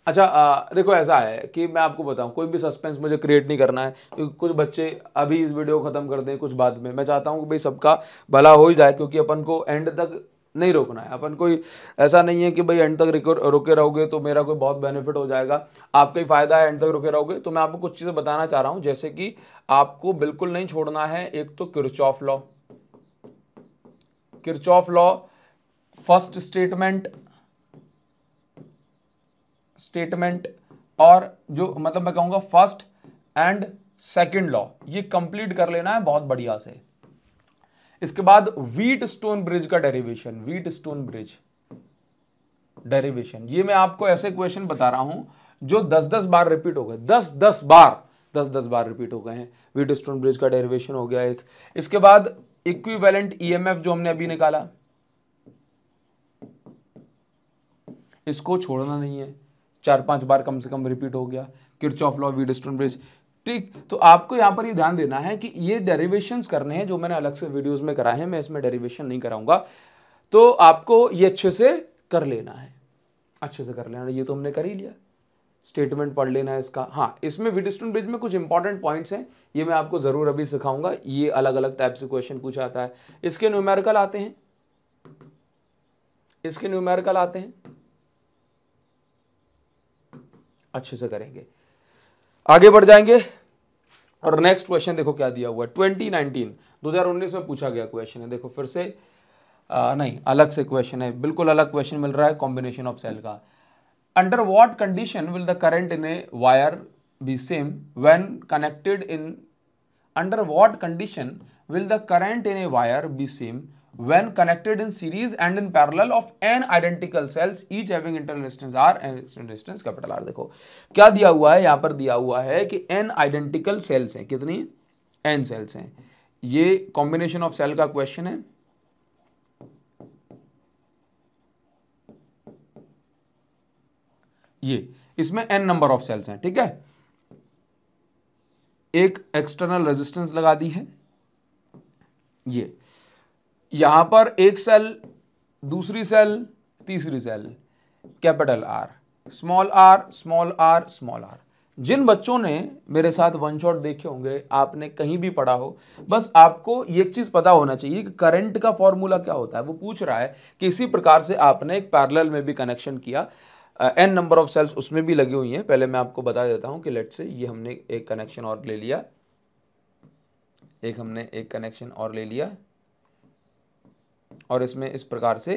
अच्छा आ, देखो ऐसा है कि मैं आपको बताऊं कोई भी सस्पेंस मुझे क्रिएट नहीं करना है क्योंकि कुछ बच्चे अभी इस वीडियो को ख़त्म कर दें कुछ बाद में मैं चाहता हूं कि भाई सबका भला हो ही जाए क्योंकि अपन को एंड तक नहीं रोकना है अपन कोई ऐसा नहीं है कि भाई एंड तक रुके रहोगे तो मेरा कोई बहुत बेनिफिट हो जाएगा आपका ही फ़ायदा है एंड तक रुके रहोगे तो मैं आपको कुछ चीज़ें बताना चाह रहा हूँ जैसे कि आपको बिल्कुल नहीं छोड़ना है एक तो Kirchhoff law Kirchhoff law first statement statement और जो मतलब मैं कहूँगा फर्स्ट एंड सेकेंड लॉ ये कंप्लीट कर लेना है बहुत बढ़िया से इसके बाद वीट स्टोन ब्रिज का derivation Wheatstone bridge derivation ये मैं आपको ऐसे क्वेश्चन बता रहा हूं जो दस दस बार रिपीट हो गए दस दस बार दस दस बार रिपीट हो गए हैं वीट स्टोन ब्रिज का डेरिवेशन हो गया एक इसके बाद इक्विवेलेंट ईएमएफ e जो हमने अभी निकाला इसको छोड़ना नहीं है चार पांच बार कम से कम रिपीट हो गया Kirchhoff law stone bridge ठीक तो आपको यहाँ पर ये ध्यान देना है कि ये डेरिवेशंस करने हैं जो मैंने अलग से वीडियोस में कराए हैं मैं इसमें डेरिवेशन नहीं कराऊंगा तो आपको ये अच्छे से कर लेना है अच्छे से कर लेना ये तो हमने कर ही लिया स्टेटमेंट पढ़ लेना है इसका हाँ इसमें विडिस्टन ब्रिज में कुछ इंपॉर्टेंट पॉइंट्स हैं ये मैं आपको ज़रूर अभी सिखाऊंगा ये अलग अलग टाइप से क्वेश्चन पूछा आता है इसके न्यूमेरिकल आते हैं इसके न्यूमेरिकल आते हैं अच्छे से करेंगे आगे बढ़ जाएंगे और नेक्स्ट क्वेश्चन देखो क्या दिया हुआ है ट्वेंटी नाइनटीन दो हजार उन्नीस में पूछा गया क्वेश्चन है देखो फिर से आ, नहीं अलग से क्वेश्चन है बिल्कुल अलग क्वेश्चन मिल रहा है कॉम्बिनेशन ऑफ सेल का under what condition will the current in a wire be same when connected in under what condition will the current in a wire be same when connected in series and in parallel of n identical cells each having internal distance r and external distance capital r देखो क्या दिया हुआ है यहाँ पर दिया हुआ है कि n identical cells हैं कितनी n cells हैं ये कॉम्बिनेशन ऑफ सेल का क्वेश्चन है ये इसमें n नंबर ऑफ सेल्स हैं ठीक है एक एक्सटर्नल रेजिस्टेंस लगा दी है ये यहां पर एक सेल दूसरी सेल तीसरी cell capital R small R small R small R जिन बच्चों ने मेरे साथ वन शॉट देखे होंगे आपने कहीं भी पढ़ा हो बस आपको ये चीज़ पता होना चाहिए कि करंट का फॉर्मूला क्या होता है वो पूछ रहा है कि इसी प्रकार से आपने एक पैरेलल में भी कनेक्शन किया एन नंबर ऑफ सेल्स उसमें भी लगी हुई हैं पहले मैं आपको बता देता हूँ कि लेट से ये हमने एक कनेक्शन और ले लिया एक हमने एक कनेक्शन और ले लिया और इसमें इस प्रकार से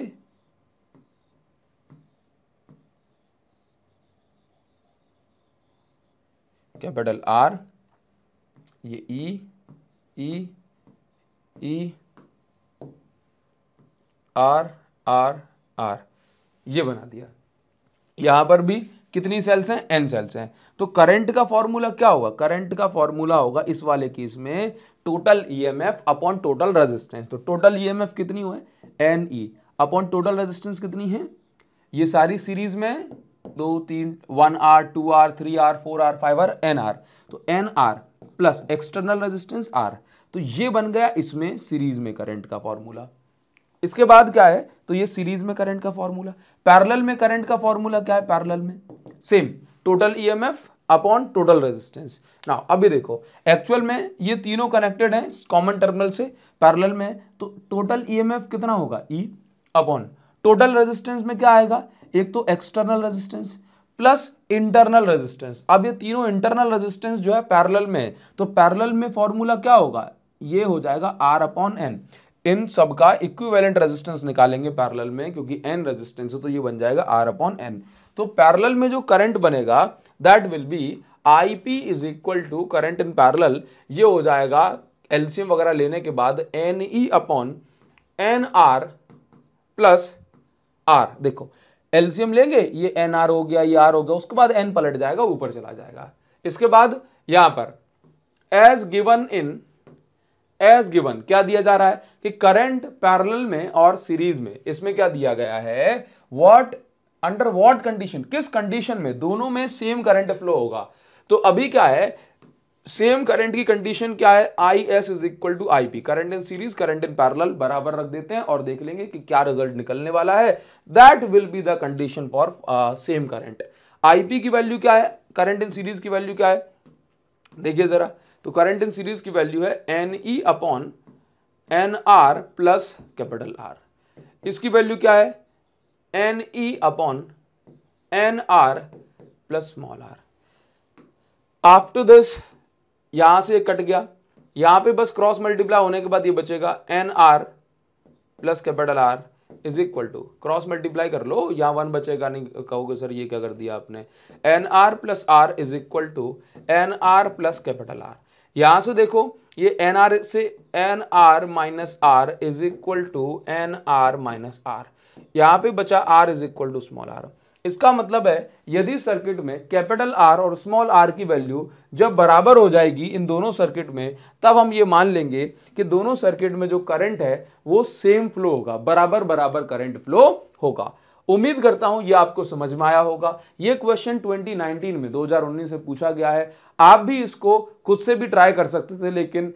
कैपिटल आर ये E E E R R R ये बना दिया यहां पर भी कितनी सेल्स हैं एन सेल्स हैं तो करंट का फॉर्मूला क्या होगा करंट का फॉर्मूला होगा इस वाले केस में total EMF upon total resistance तो टोटल ईएमएफ e कितनी हुए N E upon total resistance कितनी है ये सारी सीरीज में दो तीन one R two R three R four R five R N R तो N R plus external resistance R तो ये बन गया इसमें सीरीज में करंट का फॉर्मूला इसके बाद क्या है तो ये सीरीज में करंट का फॉर्मूला पैरेलल में करंट का फॉर्मूला क्या है पैरेलल में same total EMF upon total resistance ना अभी देखो एक्चुअल में ये तीनों कनेक्टेड हैं कॉमन टर्मिनल से पैरेलल में तो टोटल ईएमएफ e कितना होगा ई अपॉन टोटल रेजिस्टेंस में क्या आएगा एक तो external resistance plus internal resistance अब ये तीनों इंटरनल रेजिस्टेंस जो है पैरेलल में तो पैरेलल में फॉर्मूला क्या होगा ये हो जाएगा आर अपॉन एन इन सब का इक्विवेलेंट रेजिस्टेंस निकालेंगे पैरेलल में क्योंकि एन रेजिस्टेंस है तो ये बन जाएगा आर अपॉन एन तो पैरेलल में जो करंट बनेगा that will be I P is equal to current in parallel ये हो जाएगा एल्सियम वगैरह लेने के बाद N E upon N R plus R देखो एल्सियम लेंगे ये एन आर हो गया ये आर हो गया उसके बाद एन पलट जाएगा ऊपर चला जाएगा इसके बाद यहां पर as given in as given क्या दिया जा रहा है कि करंट पैरेलल में और सीरीज में इसमें क्या दिया गया है व्हाट अंडर वॉट कंडीशन किस कंडीशन में दोनों में सेम करंट फ्लो होगा तो अभी क्या है सेम करंट की कंडीशन क्या है I S is equal to I P current in series current in parallel बराबर रख देते हैं और देख लेंगे कि क्या रिजल्ट निकलने वाला है that will be the condition for same current I P की वैल्यू क्या है करंट इन सीरीज की वैल्यू क्या है देखिए जरा तो करंट इन सीरीज की वैल्यू है N E upon N R plus capital R इसकी वैल्यू क्या है N E upon N R plus small R after this यहां से कट गया यहां पे बस क्रॉस मल्टीप्लाई होने के बाद ये बचेगा N R plus capital R is equal to cross multiply कर लो यहां वन बचेगा नहीं कहोगे सर ये क्या कर दिया आपने N R plus R is equal to N R plus capital R यहां से देखो ये एन आर से N R minus R is equal to N R minus R यहाँ पे बचा R is equal to small R इसका मतलब है यदि सर्किट में कैपिटल आर और स्मॉल आर की वैल्यू जब बराबर हो जाएगी इन दोनों सर्किट में तब हम ये मान लेंगे कि दोनों सर्किट में जो करंट है वो सेम फ्लो होगा बराबर बराबर करंट फ्लो होगा उम्मीद करता हूं ये आपको समझ में आया होगा ये क्वेश्चन 2019 में 2019 से पूछा गया है आप भी इसको खुद से भी ट्राई कर सकते थे लेकिन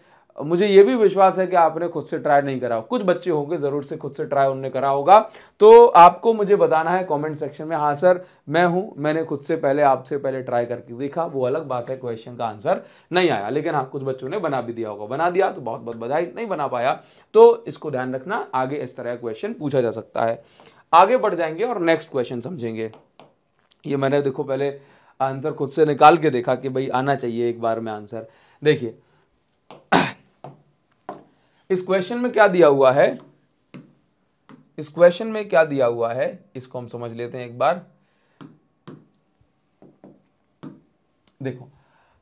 मुझे ये भी विश्वास है कि आपने खुद से ट्राई नहीं करा कुछ बच्चे होंगे ज़रूर से खुद से ट्राई उनने करा होगा तो आपको मुझे बताना है कमेंट सेक्शन में हाँ सर मैं हूँ मैंने खुद से पहले आपसे पहले ट्राई करके देखा वो अलग बात है क्वेश्चन का आंसर नहीं आया लेकिन हाँ कुछ बच्चों ने बना भी दिया होगा बना दिया तो बहुत बहुत बधाई नहीं बना पाया तो इसको ध्यान रखना आगे इस तरह का क्वेश्चन पूछा जा सकता है आगे बढ़ जाएंगे और नेक्स्ट क्वेश्चन समझेंगे ये मैंने देखो पहले आंसर खुद से निकाल के देखा कि भाई आना चाहिए एक बार में आंसर देखिए इस क्वेश्चन में क्या दिया हुआ है इस क्वेश्चन में क्या दिया हुआ है इसको हम समझ लेते हैं एक बार देखो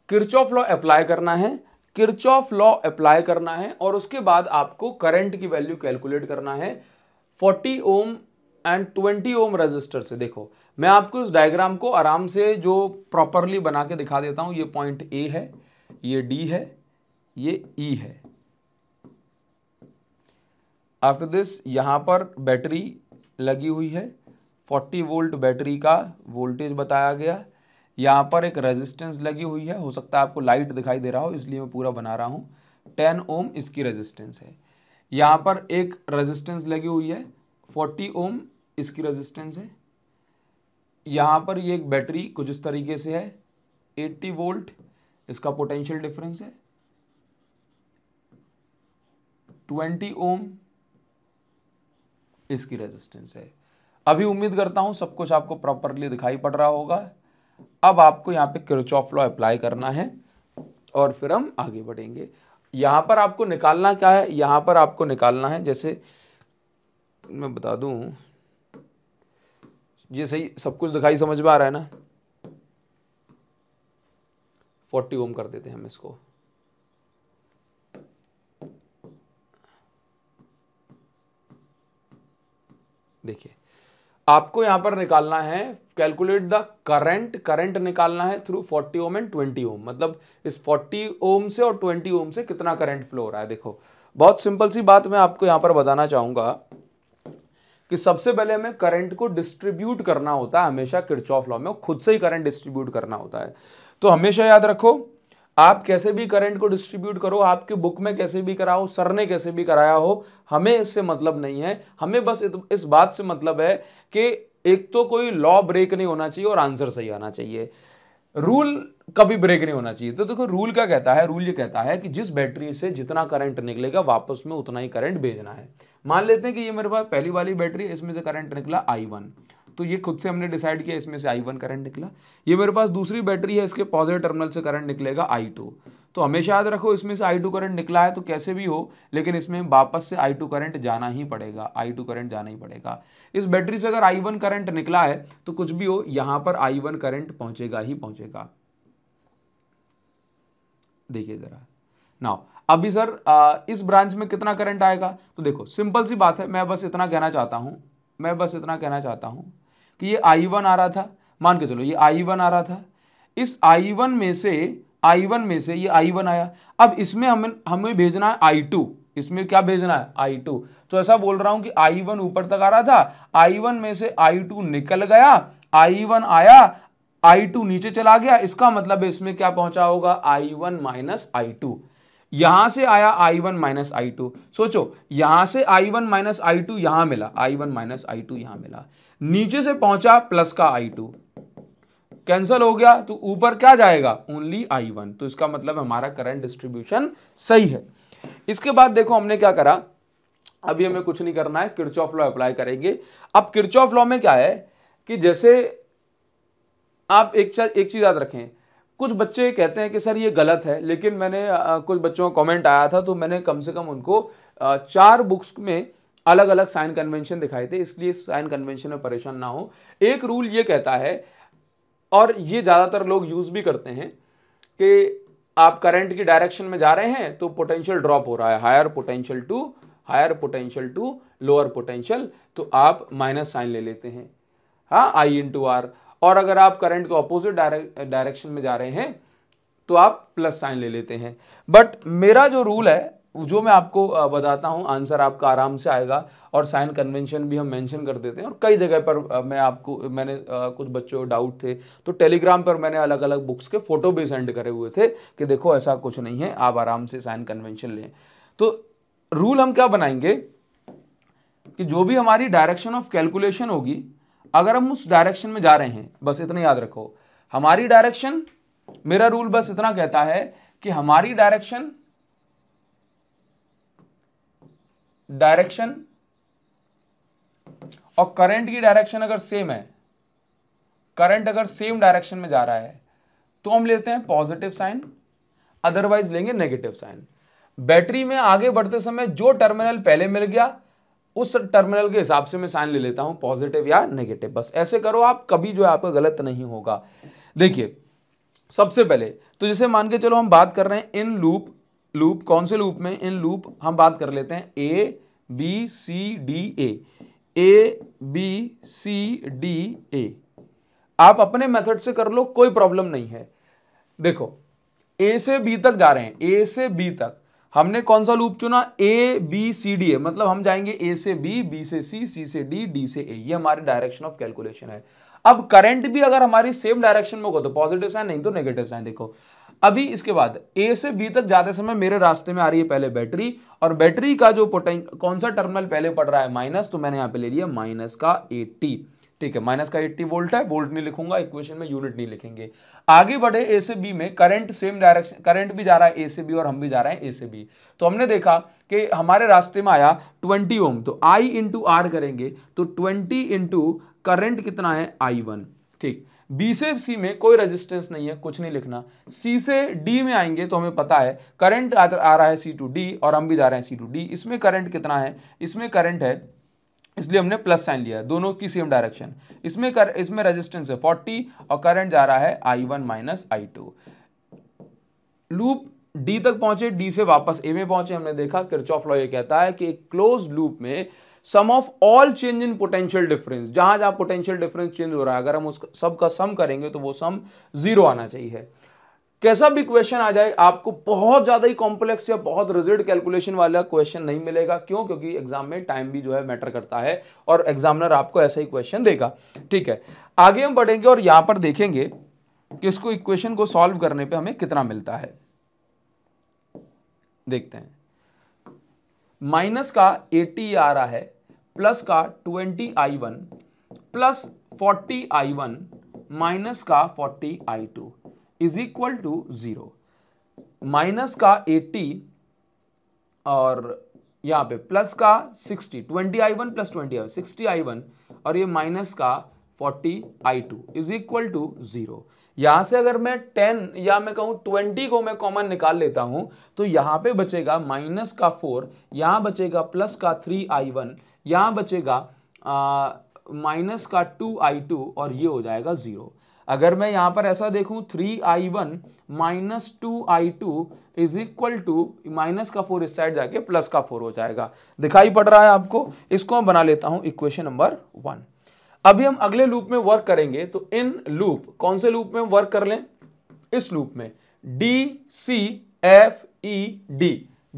किरचॉफ लॉ अप्लाई करना है किरचॉफ लॉ अप्लाई करना है और उसके बाद आपको करंट की वैल्यू कैलकुलेट करना है 40 ओम एंड 20 ओम रजिस्टर से देखो मैं आपको इस डायग्राम को आराम से जो प्रॉपरली बना के दिखा देता हूं ये पॉइंट ए है ये डी है ये ई e है आफ्टर दिस यहाँ पर बैटरी लगी हुई है 40 वोल्ट बैटरी का वोल्टेज बताया गया यहाँ पर एक रेजिस्टेंस लगी हुई है हो सकता है आपको लाइट दिखाई दे रहा हो इसलिए मैं पूरा बना रहा हूँ टेन ओम इसकी रेजिस्टेंस है यहाँ पर एक रेजिस्टेंस लगी हुई है फोर्टी ओम इसकी रेजिस्टेंस है यहाँ पर ये एक बैटरी कुछ इस तरीके से है एट्टी वोल्ट इसका पोटेंशियल डिफरेंस है ट्वेंटी ओम इसकी रेजिस्टेंस है अभी उम्मीद करता हूं सब कुछ आपको प्रॉपरली दिखाई पड़ रहा होगा अब आपको यहाँ पे ऑफ लॉ अप्लाई करना है और फिर हम आगे बढ़ेंगे यहाँ पर आपको निकालना क्या है यहाँ पर आपको निकालना है जैसे मैं बता दूँ ये सही सब कुछ दिखाई समझ में आ रहा है ना फोर्टी ओम कर देते हैं हम इसको देखिए आपको यहां पर निकालना है कैलकुलेट द करंट करंट निकालना है थ्रू 40 ओम एंड 20 ओम मतलब इस 40 ओम से और 20 ओम से कितना करंट फ्लो हो रहा है देखो बहुत सिंपल सी बात मैं आपको यहां पर बताना चाहूंगा कि सबसे पहले हमें करंट को डिस्ट्रीब्यूट करना होता है हमेशा किरचॉफ लॉ में खुद से ही करंट डिस्ट्रीब्यूट करना होता है तो हमेशा याद रखो आप कैसे भी करंट को डिस्ट्रीब्यूट करो आपके बुक में कैसे भी कराओ सर ने कैसे भी कराया हो हमें इससे मतलब नहीं है हमें बस इस बात से मतलब है कि एक तो कोई लॉ ब्रेक नहीं होना चाहिए और आंसर सही आना चाहिए रूल कभी ब्रेक नहीं होना चाहिए तो देखो रूल क्या कहता है रूल ये कहता है कि जिस बैटरी से जितना करंट निकलेगा वापस में उतना ही करंट भेजना है मान लेते हैं कि ये मेरे पास पहली वाली बैटरी इसमें से करंट निकला आई वन तो ये खुद से हमने डिसाइड किया इसमें से आई वन करंट निकला ये मेरे पास दूसरी बैटरी है इसके पॉजिटिव टर्मिनल से करंट निकलेगा आई टू तो हमेशा याद रखो इसमें से आई टू करंट निकला है तो कैसे भी हो लेकिन इसमें वापस से आई टू करंट जाना ही पड़ेगा आई टू करंट जाना ही पड़ेगा इस बैटरी से अगर आई वन करंट निकला है तो कुछ भी हो यहां पर आई वन करंट पहुंचेगा ही पहुंचेगा देखिए ज़रा नाउ अभी सर इस ब्रांच में कितना करंट आएगा तो देखो सिंपल सी बात है मैं बस इतना कहना चाहता हूं मैं बस इतना कहना चाहता हूं कि ये आई वन आ रहा था मान के चलो ये आई वन आ रहा था इस आई वन में से आई वन में से ये आई वन आया अब इसमें हमें हमें भेजना है आई टू इसमें क्या भेजना है आई टू तो ऐसा बोल रहा हूं कि आई वन ऊपर तक आ रहा था आई वन में से आई टू निकल गया आई वन आया आई टू नीचे चला गया इसका मतलब इसमें क्या पहुंचा होगा I one minus I two यहां से आया I one minus I two सोचो यहां से I one minus I two यहां मिला I one minus I two यहां मिला नीचे से पहुंचा प्लस का आई टू कैंसल हो गया तो ऊपर क्या जाएगा ओनली आई वन तो इसका मतलब हमारा करंट डिस्ट्रीब्यूशन सही है इसके बाद देखो हमने क्या करा अभी हमें कुछ नहीं करना है किर्च ऑफ लॉ अप्लाई करेंगे अब किर्च ऑफ लॉ में क्या है कि जैसे आप एक चीज एक चीज याद रखें कुछ बच्चे कहते हैं कि सर ये गलत है लेकिन मैंने कुछ बच्चों का कमेंट आया था तो मैंने कम से कम उनको चार बुक्स में अलग अलग साइन कन्वेंशन दिखाए थे इसलिए साइन कन्वेंशन में परेशान ना हो एक रूल ये कहता है और ये ज़्यादातर लोग यूज़ भी करते हैं कि आप करंट की डायरेक्शन में जा रहे हैं तो पोटेंशियल ड्रॉप हो रहा है higher potential to higher potential to lower potential तो आप माइनस साइन ले लेते हैं हाँ आई इंटू आर और अगर आप करंट के ऑपोजिट डायरेक्शन में जा रहे हैं तो आप प्लस साइन ले लेते हैं बट मेरा जो रूल है जो मैं आपको बताता हूँ आंसर आपका आराम से आएगा और साइन कन्वेंशन भी हम मेंशन कर देते हैं और कई जगह पर मैं आपको मैंने कुछ बच्चों डाउट थे तो टेलीग्राम पर मैंने अलग अलग बुक्स के फ़ोटो भी सेंड करे हुए थे कि देखो ऐसा कुछ नहीं है आप आराम से साइन कन्वेंशन लें तो रूल हम क्या बनाएंगे कि जो भी हमारी डायरेक्शन ऑफ कैलकुलेशन होगी अगर हम उस डायरेक्शन में जा रहे हैं बस इतना याद रखो हमारी डायरेक्शन मेरा रूल बस इतना कहता है कि हमारी डायरेक्शन डायरेक्शन और करंट की डायरेक्शन अगर सेम है करंट अगर सेम डायरेक्शन में जा रहा है तो हम लेते हैं पॉजिटिव साइन अदरवाइज लेंगे नेगेटिव साइन बैटरी में आगे बढ़ते समय जो टर्मिनल पहले मिल गया उस टर्मिनल के हिसाब से मैं साइन ले लेता हूं पॉजिटिव या नेगेटिव बस ऐसे करो आप कभी जो है आपका गलत नहीं होगा देखिए सबसे पहले तो जैसे मान के चलो हम बात कर रहे हैं इन लूप लूप कौन से लूप में इन लूप हम बात कर लेते हैं A B C D A A B C D A आप अपने मेथड से कर लो कोई प्रॉब्लम नहीं है देखो ए से बी तक जा रहे हैं ए से बी तक हमने कौन सा लूप चुना ए बी सी डी ए मतलब हम जाएंगे ए से बी बी से सी सी से डी डी से ए ये हमारे डायरेक्शन ऑफ कैलकुलेशन है अब करंट भी अगर हमारी सेम डायरेक्शन में हो तो पॉजिटिव साइन नहीं तो नेगेटिव साइन देखो अभी इसके बाद ए से बी तक जाते समय मेरे रास्ते में आ रही है पहले बैटरी और बैटरी का जो पोटें कौन सा टर्मिनल पहले पड़ रहा है माइनस तो मैंने यहाँ पे ले लिया माइनस का एट्टी ठीक है माइनस का 80 वोल्ट है वोल्ट नहीं लिखूंगा इक्वेशन में यूनिट नहीं लिखेंगे आगे बढ़े ए से बी में करंट सेम डायरेक्शन करंट भी जा रहा है ए से बी और हम भी जा रहे हैं ए से बी तो हमने देखा कि हमारे रास्ते में आया 20 ओम तो आई इंटू आर करेंगे तो 20 इंटू करंट कितना है आई वन ठीक बी से सी में कोई रजिस्टेंस नहीं है कुछ नहीं लिखना सी से डी में आएंगे तो हमें पता है करंट आ रहा है सी टू डी और हम भी जा रहे हैं सी टू डी इसमें करंट कितना है इसमें करंट है इसलिए हमने प्लस साइन लिया दोनों की सेम डायरेक्शन इसमें कर, इसमें रेजिस्टेंस है फोर्टी और करंट जा रहा है I one minus I two loop D तक पहुंचे डी से वापस ए में पहुंचे हमने देखा किरचॉफ लॉ ये कहता है कि एक क्लोज लूप में sum of all change in potential difference जहां जहां पोटेंशियल डिफरेंस चेंज हो रहा है अगर हम उसका सब का सम करेंगे तो वो सम जीरो आना चाहिए कैसा भी क्वेश्चन आ जाए आपको बहुत ज़्यादा ही कॉम्प्लेक्स या बहुत रिजल्ट कैलकुलेशन वाला क्वेश्चन नहीं मिलेगा क्यों क्योंकि एग्जाम में टाइम भी जो है मैटर करता है और एग्जामिनर आपको ऐसा ही क्वेश्चन देगा ठीक है आगे हम बढ़ेंगे और यहां पर देखेंगे कि इसको इक्वेशन को सॉल्व करने पर हमें कितना मिलता है देखते हैं माइनस का 80 आ रहा है प्लस का twenty I one plus forty I one minus का forty I two is equal to zero minus का एट्टी और यहाँ पे प्लस का sixty twenty I one plus twenty I sixty I one और ये माइनस का forty I two is equal to zero यहाँ से अगर मैं टेन या मैं कहूँ ट्वेंटी को मैं कॉमन निकाल लेता हूँ तो यहाँ पे बचेगा माइनस का फोर यहाँ बचेगा प्लस का थ्री आई वन यहाँ बचेगा माइनस का टू आई टू और ये हो जाएगा ज़ीरो अगर मैं यहां पर ऐसा देखूं three I one minus two I two is equal to minus का फोर इस साइड जाके प्लस का फोर हो जाएगा दिखाई पड़ रहा है आपको इसको मैं बना लेता हूं इक्वेशन नंबर वन अभी हम अगले लूप में वर्क करेंगे तो इन लूप कौन से लूप में वर्क कर लें इस लूप में D C F E D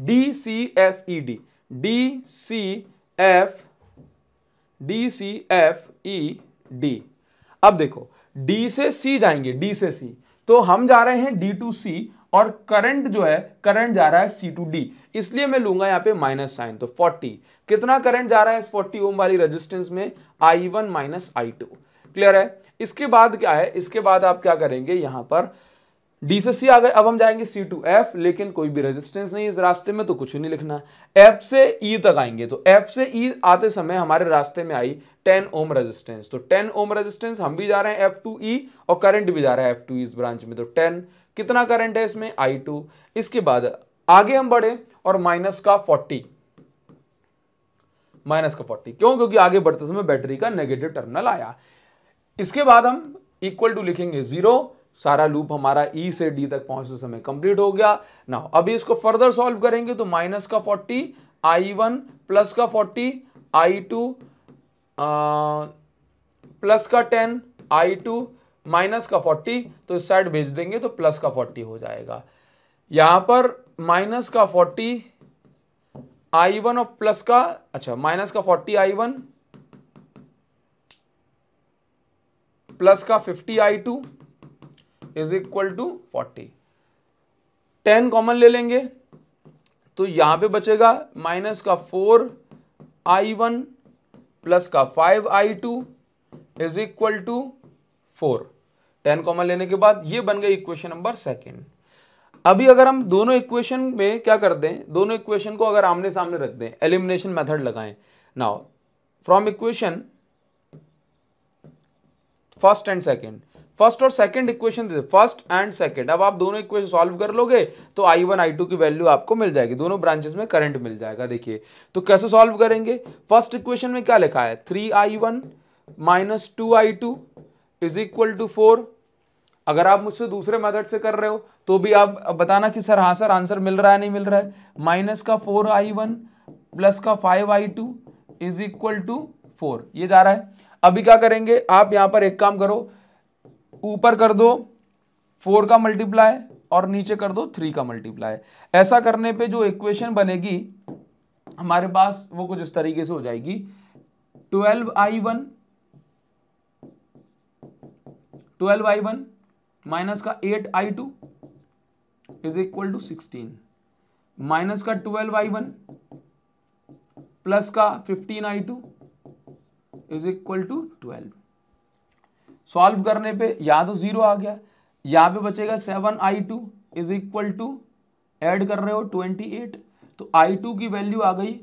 D C F E D D C F D C F E D अब देखो डी से सी जाएंगे डी से सी तो हम जा रहे हैं डी टू सी और करंट जो है करंट जा रहा है सी टू डी इसलिए मैं लूंगा यहां पे माइनस साइन तो 40 कितना करंट जा रहा है इस 40 ओम वाली रेजिस्टेंस में I one minus I two clear है इसके बाद क्या है इसके बाद आप क्या करेंगे यहां पर डी से सी आ गए अब हम जाएंगे सी टू एफ लेकिन कोई भी रेजिस्टेंस नहीं इस रास्ते में तो कुछ नहीं लिखना एफ से ई e तक आएंगे तो एफ से ई e आते समय हमारे रास्ते में आई 10 ओम रेजिस्टेंस तो 10 ओम रेजिस्टेंस हम भी जा रहे हैं एफ टू ई और करंट भी जा रहा है एफ टू इस ब्रांच में तो 10 कितना करंट है इसमें आई टू इसके बाद आगे हम बढ़े और माइनस का फोर्टी माइनस का फोर्टी क्यों क्योंकि आगे बढ़ते समय बैटरी का नेगेटिव टर्मिनल आया इसके बाद हम इक्वल टू लिखेंगे जीरो सारा लूप हमारा ई e से डी तक पहुंचते समय कंप्लीट हो गया ना अभी इसको फर्दर सॉल्व करेंगे तो माइनस का फोर्टी आई वन प्लस का फोर्टी आई टू प्लस का टेन आई टू माइनस का फोर्टी तो इस साइड भेज देंगे तो प्लस का फोर्टी हो जाएगा यहां पर माइनस का फोर्टी आई वन और प्लस का अच्छा माइनस का फोर्टी आई वन प्लस का fifty I two is equal to forty ten common ले लेंगे तो यहां पे बचेगा माइनस का फोर आई वन प्लस का five I two is equal to four ten common लेने के बाद ये बन गई इक्वेशन नंबर सेकंड अभी अगर हम दोनों इक्वेशन में क्या कर दें दोनों इक्वेशन को अगर आमने सामने रख दें एलिमिनेशन मेथड लगाएं now from equation first and second first और second equation the first and second अब आप दोनों इक्वेशन सॉल्व कर लोगे तो आई वन आई टू की वैल्यू आपको मिल जाएगी दोनों ब्रांचेस में करंट मिल जाएगा देखिए तो कैसे सॉल्व करेंगे फर्स्ट इक्वेशन में क्या लिखा है three I one minus two I two is equal to four अगर आप मुझसे दूसरे मेथड से कर रहे हो तो भी आप बताना कि सर हाँ सर आंसर मिल रहा है नहीं मिल रहा है माइनस का फोर आई वन प्लस का five I two is equal to four ये जा रहा है अभी क्या करेंगे आप यहां पर एक काम करो ऊपर कर दो फोर का मल्टीप्लाई और नीचे कर दो थ्री का मल्टीप्लाई ऐसा करने पे जो इक्वेशन बनेगी हमारे पास वो कुछ इस तरीके से हो जाएगी twelve I one twelve I one minus का eight I two is equal to sixteen minus का ट्वेल्व आई वन प्लस का fifteen I two is equal to twelve solve करने पे या तो ज़ीरो आ गया यहां पे बचेगा seven I two is equal to add कर रहे हो ट्वेंटी एट तो आई टू की वैल्यू आ गई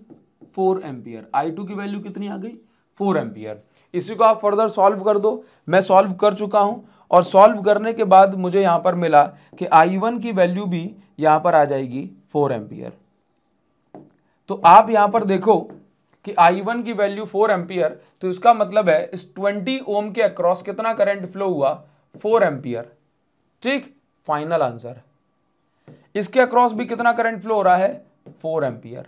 फोर एम्पियर आई टू की वैल्यू कितनी आ गई फोर एम्पियर इसी को आप फर्दर सॉल्व कर दो मैं सॉल्व कर चुका हूँ और सॉल्व करने के बाद मुझे यहाँ पर मिला कि आई वन की वैल्यू भी यहाँ पर आ जाएगी फोर एम्पियर तो आप यहाँ पर देखो कि I1 की वैल्यू 4 एम्पियर तो इसका मतलब है इस 20 ओम के अक्रॉस कितना करंट फ्लो हुआ 4 एम्पियर ठीक फाइनल आंसर इसके अक्रॉस भी कितना करंट फ्लो हो रहा है 4 एम्पियर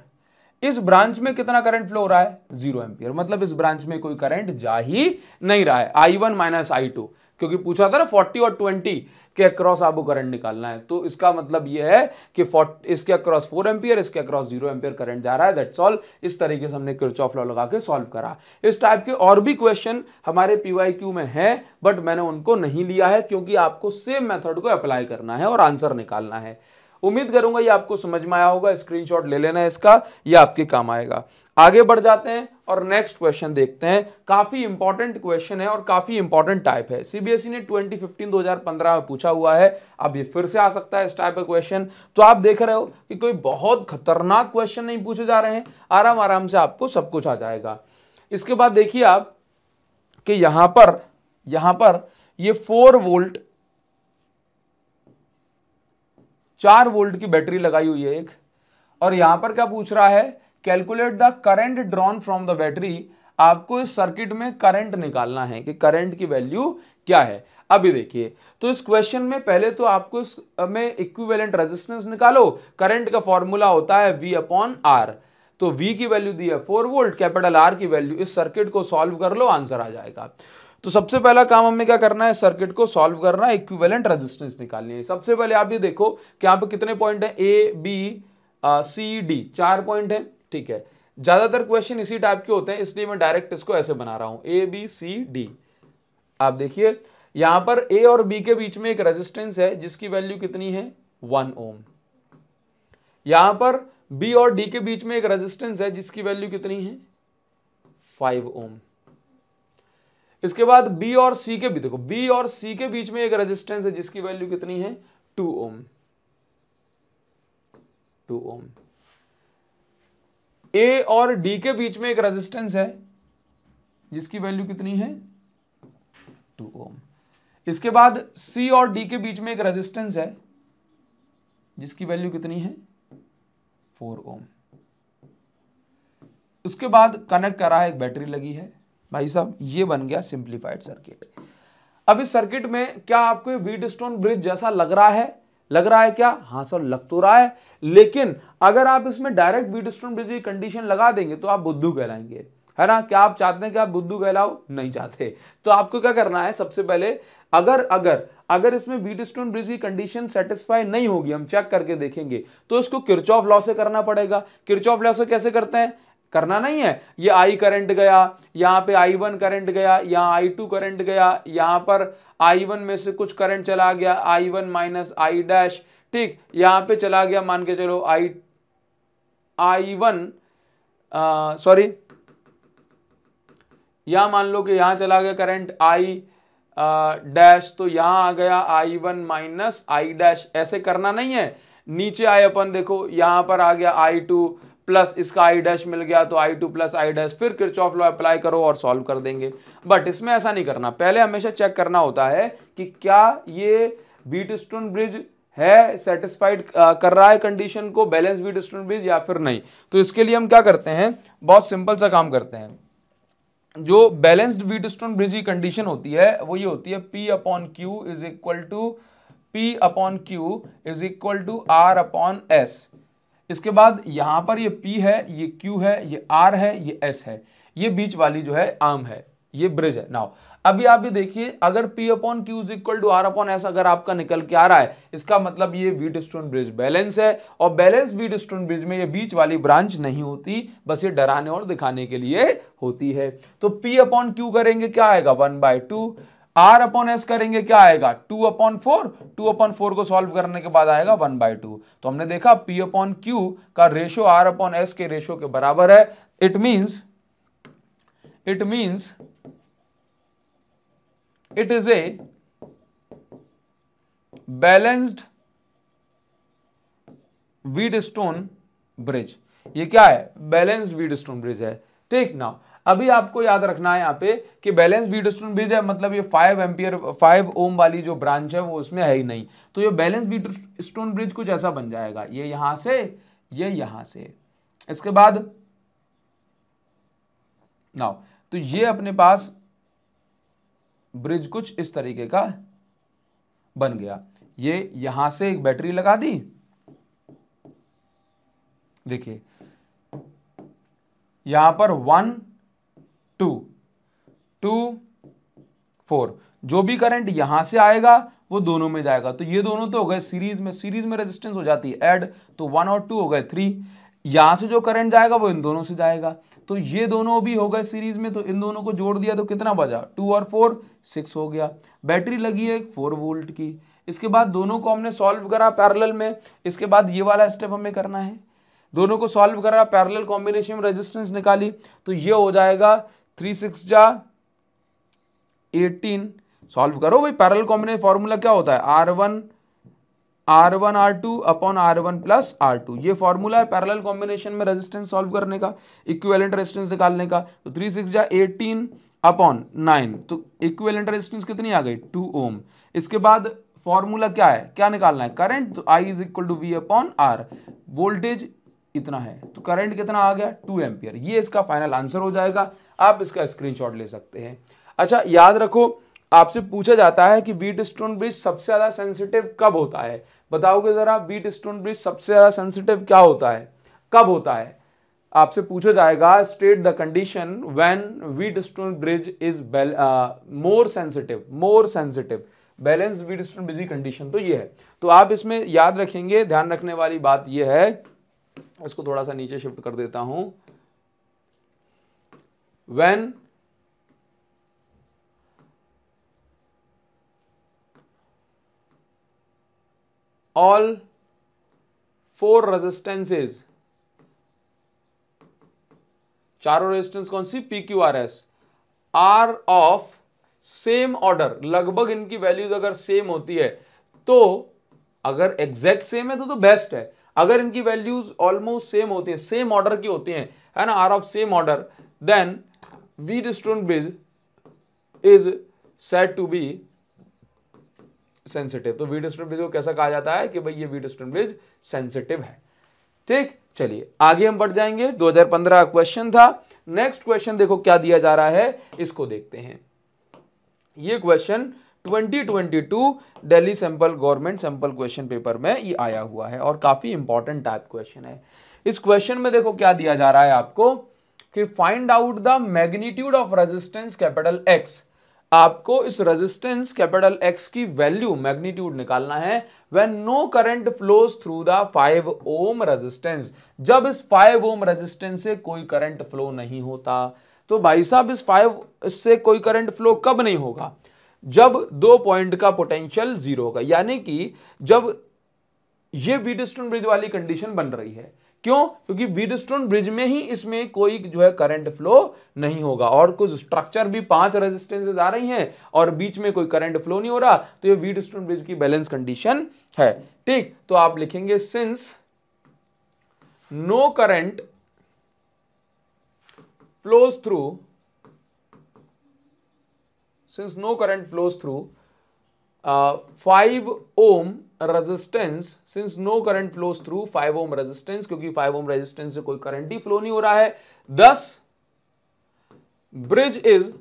इस ब्रांच में कितना करंट फ्लो हो रहा है जीरो एम्पियर मतलब इस ब्रांच में कोई करंट जा ही नहीं रहा है I one minus I two क्योंकि पूछा था ना फोर्टी और ट्वेंटी के अक्रॉस आपको करंट निकालना है तो इसका मतलब यह है कि इसके अक्रॉस फोर एम्पियर इसके अक्रॉस जीरो एम्पियर करंट जा रहा है दैट्स ऑल इस तरीके से हमने किरच लॉ लगा के सॉल्व करा इस टाइप के और भी क्वेश्चन हमारे पी में है बट मैंने उनको नहीं लिया है क्योंकि आपको सेम मेथड को अप्लाई करना है और आंसर निकालना है उम्मीद करूंगा ये आपको समझ में आया होगा स्क्रीनशॉट ले लेना है इसका ये आपके काम आएगा आगे बढ़ जाते हैं और नेक्स्ट क्वेश्चन देखते हैं काफ़ी इंपॉर्टेंट क्वेश्चन है और काफ़ी इंपॉर्टेंट टाइप है सीबीएसई e ने 2015 2015 में पूछा हुआ है अब ये फिर से आ सकता है इस टाइप का क्वेश्चन तो आप देख रहे हो कि कोई बहुत खतरनाक क्वेश्चन नहीं पूछे जा रहे हैं आराम आराम से आपको सब कुछ आ जाएगा इसके बाद देखिए आप कि यहां पर यहां पर यह फोर वोल्ट चार वोल्ट की बैटरी लगाई हुई है एक और यहां पर क्या पूछ रहा है calculate the current drawn from the battery आपको इस सर्किट में करंट निकालना है कि करंट की वैल्यू क्या है अभी देखिए तो इस क्वेश्चन में पहले तो आपको में इक्विवेलेंट रेजिस्टेंस निकालो करंट का फॉर्मूला होता है वी अपॉन आर तो V की वैल्यू दी है फोर वोल्ट कैपिटल R की वैल्यू इस सर्किट को सॉल्व कर लो आंसर आ जाएगा तो सबसे पहला काम हमें क्या करना है सर्किट को सॉल्व करना है इक्विवेलेंट रेजिस्टेंस निकालनी है सबसे पहले आप ये देखो कि यहाँ पे कितने पॉइंट है ए बी सी डी चार पॉइंट है ठीक है ज़्यादातर क्वेश्चन इसी टाइप के होते हैं इसलिए मैं डायरेक्ट इसको ऐसे बना रहा हूं ए बी सी डी आप देखिए यहां पर ए और बी के बीच में एक रेजिस्टेंस है जिसकी वैल्यू कितनी है वन ओम यहां पर बी और डी के बीच में एक रेजिस्टेंस है जिसकी वैल्यू कितनी है फाइव ओम इसके बाद बी और सी के भी देखो बी और सी के बीच में एक रेजिस्टेंस है जिसकी वैल्यू कितनी है टू ओम टू ओम ए और डी के बीच में एक रेजिस्टेंस है जिसकी वैल्यू कितनी है टू ओम इसके बाद सी और डी के बीच में एक रेजिस्टेंस है जिसकी वैल्यू कितनी है फोर ओम उसके बाद कनेक्ट करा है एक बैटरी लगी है भाई साहब ये बन गया सिंप्लीफाइड सर्किट अब इस सर्किट में क्या आपको व्हीट स्टोन ब्रिज जैसा लग रहा है लग रहा है क्या हाँ सर लग तो रहा है लेकिन अगर आप इसमें डायरेक्ट स्टोन ब्रिज की कंडीशन लगा देंगे तो आप बुद्धू कहलाएंगे है ना क्या आप चाहते हैं कि आप बुद्धू कहलाओ नहीं चाहते तो आपको क्या करना है सबसे पहले अगर अगर अगर इसमें स्टोन ब्रिज की कंडीशन सेटिस्फाई नहीं होगी हम चेक करके देखेंगे तो इसको किरचॉफ लॉ से करना पड़ेगा किरचॉफ लॉ से कैसे करते हैं करना नहीं है ये आई करंट गया यहाँ पे आई वन करंट गया यहाँ आई टू करंट गया यहाँ पर आई वन में से कुछ करंट चला गया I one minus I dash ठीक यहाँ पे चला गया मान के चलो आई आई वन सॉरी यहाँ मान लो कि यहाँ चला गया करंट आई डैश तो यहाँ आ गया I one minus I dash ऐसे करना नहीं है नीचे आए अपन देखो यहाँ पर आ गया आई टू प्लस इसका आई डैश मिल गया तो I two plus I dash फिर ऑफ लॉ अप्लाई करो और सॉल्व कर देंगे बट इसमें ऐसा नहीं करना पहले हमेशा चेक करना होता है कि क्या ये बीट स्टोन ब्रिज है सेटिस्फाइड कर रहा है कंडीशन को बैलेंस बीट स्टोन ब्रिज या फिर नहीं तो इसके लिए हम क्या करते हैं बहुत सिंपल सा काम करते हैं जो बैलेंस्ड बीट स्टोन ब्रिज की कंडीशन होती है वो ये होती है P upon Q is equal to P upon Q is equal to R upon S इसके बाद यहां पर ये P है ये Q है ये R है ये S है ये बीच वाली जो है आम है ये ब्रिज है नाउ अभी आप भी देखिए अगर P upon Q is equal to R upon S अगर आपका निकल के आ रहा है इसका मतलब ये वीट स्टोन ब्रिज बैलेंस है और बैलेंस वीट स्टोन ब्रिज में ये बीच वाली ब्रांच नहीं होती बस ये डराने और दिखाने के लिए होती है तो P अपॉन क्यू करेंगे क्या आएगा one by two R upon S करेंगे क्या आएगा two upon four two upon four को सॉल्व करने के बाद आएगा वन बाय टू तो हमने देखा पी अपॉन क्यू का रेशो आर अपॉन एस के रेशो के बराबर है it means it means it is a balanced Wheatstone bridge ये क्या है बैलेंस्ड वीड स्टोन ब्रिज है ठीक ना अभी आपको याद रखना है यहाँ पे कि बैलेंस स्टोन ब्रिज है मतलब ये फाइव एम्पियर फाइव ओम वाली जो ब्रांच है वो उसमें है ही नहीं तो ये बैलेंस स्टोन ब्रिज कुछ ऐसा बन जाएगा ये यहां से ये यहां से इसके बाद नाउ तो ये अपने पास ब्रिज कुछ इस तरीके का बन गया ये यहां से एक बैटरी लगा दी देखिए यहां पर वन टू टू फोर जो भी करंट यहां से आएगा वो दोनों में जाएगा तो ये दोनों तो हो गए सीरीज में सीरीज में रेजिस्टेंस हो जाती है एड तो वन और टू हो गए थ्री यहां से जो करंट जाएगा वो इन दोनों से जाएगा तो ये दोनों भी हो गए सीरीज में तो इन दोनों को जोड़ दिया तो कितना बजा टू और फोर सिक्स हो गया बैटरी लगी है फोर वोल्ट की इसके बाद दोनों को हमने सॉल्व करा पैरेलल में इसके बाद ये वाला स्टेप हमें करना है दोनों को सॉल्व करा पैरेलल कॉम्बिनेशन में रेजिस्टेंस निकाली तो ये हो जाएगा थ्री सिक्स जा एटीन सॉल्व करो भाई पैरल कॉम्बिनेशन फॉर्मूला क्या होता है R one R one R two upon R one plus R two ये फॉर्मूला है पैरल कॉम्बिनेशन में रेजिस्टेंस सॉल्व करने का इक्विवेलेंट रेजिस्टेंस निकालने का तो थ्री सिक्स जा एटीन अपॉन नाइन तो इक्विवेलेंट रेजिस्टेंस कितनी आ गई टू ओम इसके बाद फॉर्मूला क्या है क्या निकालना है करंट तो I is equal to V upon R voltage इतना है तो करंट कितना आ गया टू एम्पियर ये इसका फाइनल आंसर हो जाएगा आप इसका स्क्रीनशॉट ले सकते हैं अच्छा याद रखो आपसे पूछा जाता है कि बीट स्टोन ब्रिज सबसे ज़्यादा सेंसिटिव कब होता है बताओगे ज़रा बीट स्टोन ब्रिज सबसे ज़्यादा सेंसिटिव क्या होता है कब होता है आपसे पूछा जाएगा state the condition when Wheatstone bridge is more sensitive more sensitive balance Wheatstone bridge की कंडीशन तो ये है तो आप इसमें याद रखेंगे ध्यान रखने वाली बात यह है इसको थोड़ा सा नीचे शिफ्ट कर देता हूं when all four resistances चारों रेजिस्टेंस कौन सी P Q R S are of same order लगभग इनकी वैल्यूज अगर सेम होती है तो अगर एग्जैक्ट सेम है तो तो बेस्ट है अगर इनकी वैल्यूज ऑलमोस्ट सेम होती है सेम ऑर्डर की होती है ना are of same order then Wheatstone bridge is said to be sensitive तो वीडस्टन ब्रिज को कैसा कहा जाता है कि भाई ये स्टोन ब्रिज सेंसिटिव है ठीक चलिए आगे हम बढ़ जाएंगे 2015 का क्वेश्चन था नेक्स्ट क्वेश्चन देखो क्या दिया जा रहा है इसको देखते हैं ये question 2022 Delhi sample government sample question paper में ये आया हुआ है और काफ़ी इंपॉर्टेंट टाइप क्वेश्चन है इस क्वेश्चन में देखो क्या दिया जा रहा है आपको कि find out the magnitude of resistance capital X आपको इस रेजिस्टेंस कैपिटल एक्स की वैल्यू मैग्नीट्यूड निकालना है when no current flows through the five ohm resistance जब इस फाइव ओम रेजिस्टेंस से कोई करंट फ्लो नहीं होता तो भाई साहब इस फाइव इससे कोई करंट फ्लो कब नहीं होगा जब दो पॉइंट का पोटेंशियल जीरो होगा यानी कि जब ये वीडियो ब्रिज वाली कंडीशन बन रही है क्यों क्योंकि बीडस्टोन ब्रिज में ही इसमें कोई जो है करंट फ्लो नहीं होगा और कुछ स्ट्रक्चर भी पांच रेजिस्टेंसेज आ रही हैं और बीच में कोई करंट फ्लो नहीं हो रहा तो ये बीडस्टोन ब्रिज की बैलेंस कंडीशन है ठीक तो आप लिखेंगे since no current flows through since no current flows through five ohm resistance since no current flow through five ohm resistance क्योंकि फाइव ओम रेजिस्टेंस से कोई करंट ही फ्लो नहीं हो रहा है दस ब्रिज इज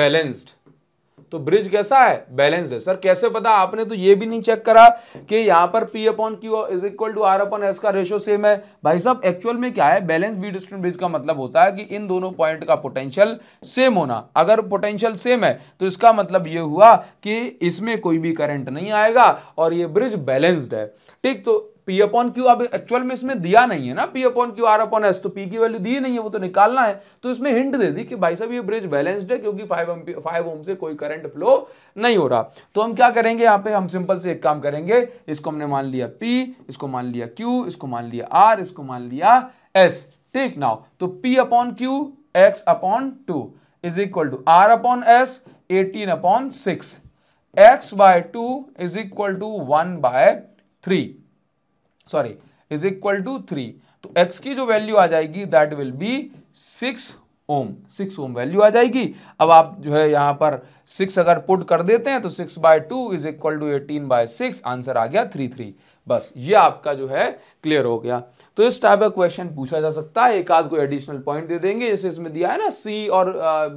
बैलेंस्ड तो ब्रिज कैसा है बैलेंस्ड है सर कैसे पता आपने तो ये भी नहीं चेक करा कि यहां पर P upon Q is equal to R upon S का रेशो सेम है भाई साहब एक्चुअल में क्या है बैलेंस बी डिस्टेंट ब्रिज का मतलब होता है कि इन दोनों पॉइंट का पोटेंशियल सेम होना अगर पोटेंशियल सेम है तो इसका मतलब यह हुआ कि इसमें कोई भी करंट नहीं आएगा और यह ब्रिज बैलेंस्ड है ठीक तो पी अपॉन क्यू अब एक्चुअल में इसमें दिया नहीं है ना P upon Q R upon S तो पी की वैल्यू दी नहीं है वो तो निकालना है तो इसमें हिंट दे दी कि भाई साहब ये ब्रिज बैलेंस्ड है क्योंकि फाइव एम फाइव ओम से कोई करंट फ्लो नहीं हो रहा तो हम क्या करेंगे यहाँ पे हम सिंपल से एक काम करेंगे इसको हमने मान लिया पी इसको मान लिया क्यू इसको मान लिया आर इसको मान लिया एस ठीक नाउ तो P upon Q X upon two is equal to R upon S eighteen upon six X by two is equal to one by three sorry is equal to three तो x की जो value आ जाएगी that will be six ohm six ohm value आ जाएगी अब आप जो है यहां पर सिक्स अगर पुट कर देते हैं तो six by two is equal to eighteen by six answer आ गया थ्री थ्री बस ये आपका जो है क्लियर हो गया तो इस टाइप का क्वेश्चन पूछा जा सकता है एक आध कोई एडिशनल पॉइंट दे देंगे जैसे इसमें दिया है ना सी और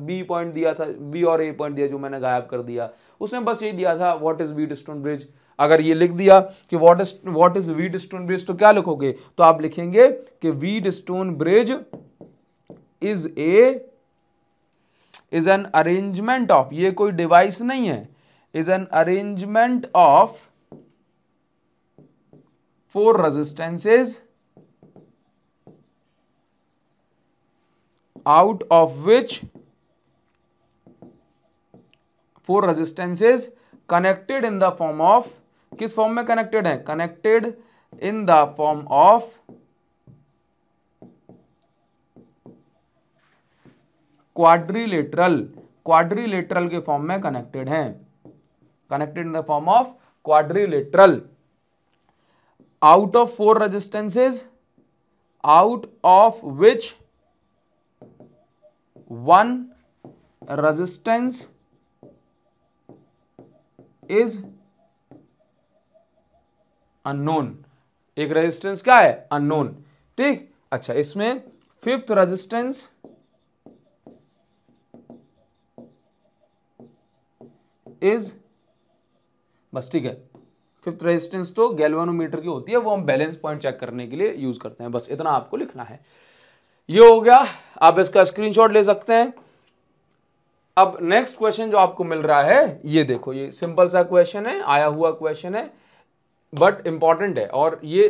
बी पॉइंट दिया था बी और ए पॉइंट दिया जो मैंने गायब कर दिया उसमें बस ये दिया था what is Wheatstone bridge अगर ये लिख दिया कि what is what is Wheatstone bridge तो क्या लिखोगे तो आप लिखेंगे कि Wheatstone bridge is a is an arrangement of ये कोई डिवाइस नहीं है is an arrangement of four resistances out of which four resistances connected in the form of किस फॉर्म में कनेक्टेड है connected in the form of quadrilateral quadrilateral के form में कनेक्टेड है connected in the form of quadrilateral out of four resistances out of which one resistance is unknown एक resistance क्या है अननोन ठीक अच्छा इसमें फिफ्थ रेजिस्टेंस इज बस ठीक है फिफ्थ रेजिस्टेंस तो गैल्वानोमीटर की होती है वो हम बैलेंस पॉइंट चेक करने के लिए यूज करते हैं बस इतना आपको लिखना है ये हो गया आप इसका स्क्रीनशॉट ले सकते हैं अब नेक्स्ट क्वेश्चन जो आपको मिल रहा है ये देखो ये सिंपल सा क्वेश्चन है आया हुआ क्वेश्चन है बट इम्पॉर्टेंट है और ये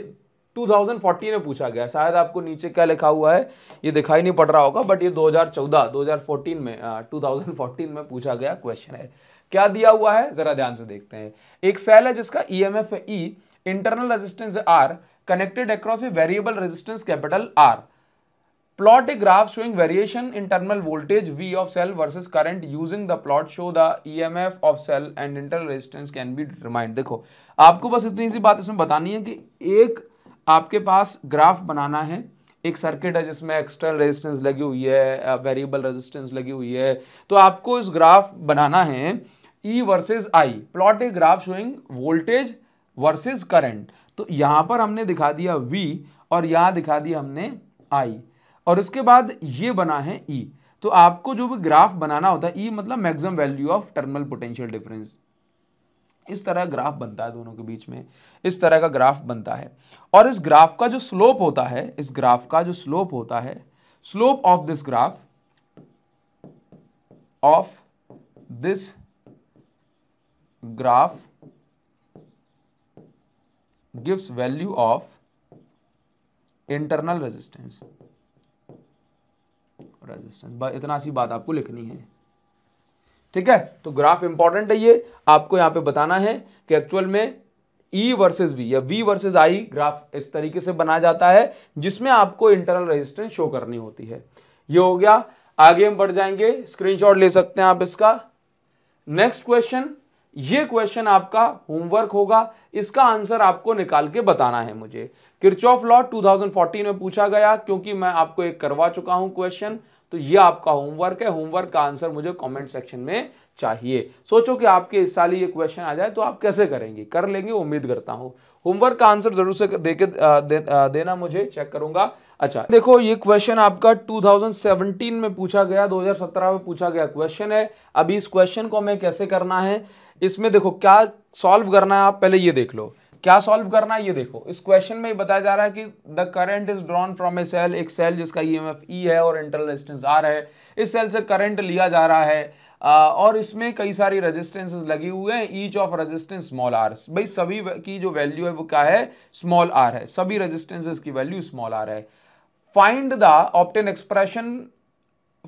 2014 में पूछा गया शायद आपको नीचे क्या लिखा हुआ है ये दिखाई नहीं पड़ रहा होगा बट ये 2014 2014 में आ, 2014 में पूछा गया क्वेश्चन है क्या दिया हुआ है जरा ध्यान से देखते हैं एक सेल है जिसका E M F E internal resistance R connected across a variable resistance capital R Plot a graph showing variation in terminal voltage V of cell versus current using the plot show the EMF of cell and internal resistance can be determined. देखो आपको बस इतनी सी बात इसमें बतानी है कि एक आपके पास ग्राफ बनाना है एक सर्किट है जिसमें एक्सटर्नल रेजिस्टेंस लगी हुई है वेरिएबल रेजिस्टेंस लगी हुई है तो आपको इस ग्राफ बनाना है E versus I plot a graph showing voltage versus current तो यहाँ पर हमने दिखा दिया वी और यहाँ दिखा दिया हमने आई और उसके बाद ये बना है ई e. तो आपको जो भी ग्राफ बनाना होता है ई e मतलब maximum value of terminal potential difference इस तरह ग्राफ बनता है दोनों के बीच में इस तरह का ग्राफ बनता है और इस ग्राफ का जो स्लोप होता है इस ग्राफ का जो स्लोप होता है slope of this graph of this graph gives value of internal resistance of resistance इतना सी बात आपको लिखनी है ठीक है तो ग्राफ इंपॉर्टेंट है ये आपको यहां पे बताना है कि एक्चुअल में ई वर्सेस बी या बी वर्सेस आई ग्राफ इस तरीके से बनाया जाता है जिसमें आपको इंटरनल रेजिस्टेंस शो करनी होती है ये हो गया आगे हम बढ़ जाएंगे स्क्रीनशॉट ले सकते हैं आप इसका नेक्स्ट क्वेश्चन ये क्वेश्चन आपका होमवर्क होगा इसका आंसर आपको निकाल के बताना है मुझे किरचॉफ लॉ 2014 में पूछा गया क्योंकि मैं आपको एक करवा चुका हूं क्वेश्चन तो ये आपका होमवर्क है होमवर्क का आंसर मुझे कमेंट सेक्शन में चाहिए सोचो कि आपके इस साल ये क्वेश्चन आ जाए तो आप कैसे करेंगे कर लेंगे उम्मीद करता हूँ होमवर्क का आंसर जरूर से देके दे, देना मुझे चेक करूंगा अच्छा देखो ये क्वेश्चन आपका 2017 में पूछा गया 2017 में पूछा गया क्वेश्चन है अभी इस क्वेश्चन को हमें कैसे करना है इसमें देखो क्या सॉल्व करना है आप पहले ये देख लो क्या सॉल्व करना है ये देखो इस क्वेश्चन में बताया जा रहा है कि the current is drawn from a cell एक सेल जिसका ई एम एफ ई है और इंटरनल रेजिस्टेंस आर है इस सेल से करंट लिया जा रहा है और इसमें कई सारी रेजिस्टेंसेस लगी हुए हैं each of resistance small R भाई सभी की जो वैल्यू है वो क्या है स्मॉल आर है सभी रजिस्टेंसेज की वैल्यू स्मॉल आर है find the obtain expression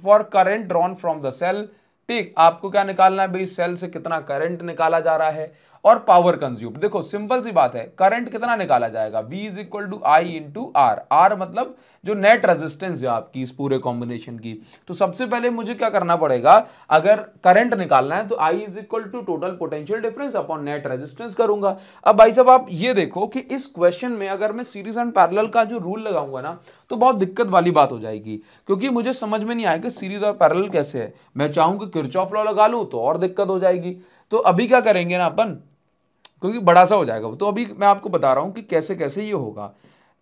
for current drawn from the cell ठीक आपको क्या निकालना है भाई सेल से कितना करंट निकाला जा रहा है और पावर कंज्यूम देखो सिंपल सी बात है करंट कितना निकाला जाएगा V is equal to I into R R आर मतलब जो नेट रेजिस्टेंस है आपकी इस पूरे कॉम्बिनेशन की तो सबसे पहले मुझे क्या करना पड़ेगा अगर करंट निकालना है तो I is equal to total potential difference upon net resistance करूंगा अब भाई साहब आप ये देखो कि इस क्वेश्चन में अगर मैं सीरीज एंड पैरल का जो रूल लगाऊंगा ना तो बहुत दिक्कत वाली बात हो जाएगी क्योंकि मुझे समझ में नहीं आएगा सीरीज और पैरल कैसे है मैं चाहूंगा किरचॉफ लॉ लगा लूँ तो और दिक्कत हो जाएगी तो अभी क्या करेंगे ना अपन क्योंकि बड़ा सा हो जाएगा वो तो अभी मैं आपको बता रहा हूँ कि कैसे कैसे ये होगा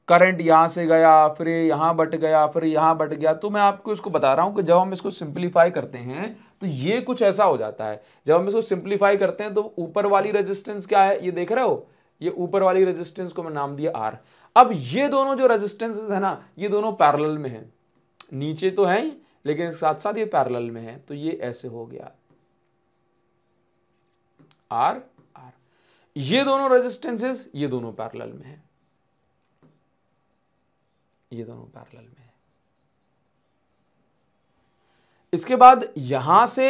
करंट यहाँ से गया फिर यहाँ बट गया फिर यहाँ बट गया तो मैं आपको इसको बता रहा हूँ कि जब हम इसको सिंप्लीफाई करते हैं तो ये कुछ ऐसा हो जाता है जब हम इसको सिंप्लीफाई करते हैं तो ऊपर वाली रेजिस्टेंस क्या है ये देख रहे हो ये ऊपर वाली रेजिस्टेंस को मैं नाम दिया आर अब ये दोनों जो रजिस्टेंस है ना ये दोनों पैरल में है नीचे तो है लेकिन साथ साथ ये पैरल में है तो ये ऐसे हो गया आर ये दोनों रेजिस्टेंसेस ये दोनों पैरेलल में है ये दोनों पैरेलल में है इसके बाद यहां से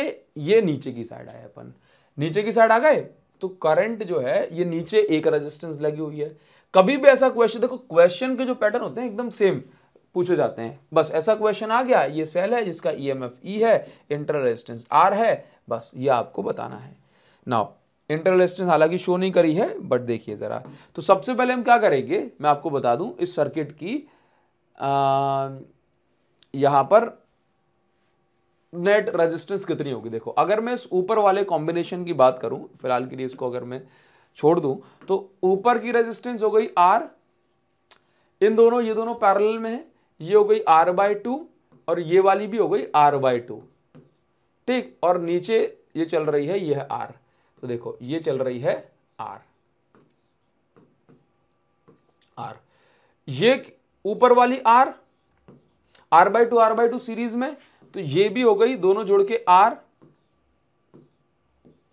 ये नीचे की साइड आए अपन नीचे की साइड आ गए तो करंट जो है ये नीचे एक रेजिस्टेंस लगी हुई है कभी भी ऐसा क्वेश्चन देखो क्वेश्चन के जो पैटर्न होते हैं एकदम सेम पूछे जाते हैं बस ऐसा क्वेश्चन आ गया ये सेल है जिसका ई एम एफ ई है इंटर रेजिस्टेंस आर है बस ये आपको बताना है नाउ इंटर रेजिस्टेंस हालांकि शो नहीं करी है बट देखिए ज़रा तो सबसे पहले हम क्या करेंगे मैं आपको बता दूं इस सर्किट की यहाँ पर नेट रेजिस्टेंस कितनी होगी देखो अगर मैं इस ऊपर वाले कॉम्बिनेशन की बात करूं फिलहाल के लिए इसको अगर मैं छोड़ दूं तो ऊपर की रेजिस्टेंस हो गई आर इन दोनों ये दोनों पैरल में है ये हो गई आर बाय टू और ये वाली भी हो गई आर बाय टू ठीक और नीचे ये चल रही है ये है आर तो देखो ये चल रही है आर आर ये ऊपर वाली R R by two R by two series में तो ये भी हो गई दोनों जोड़ के आर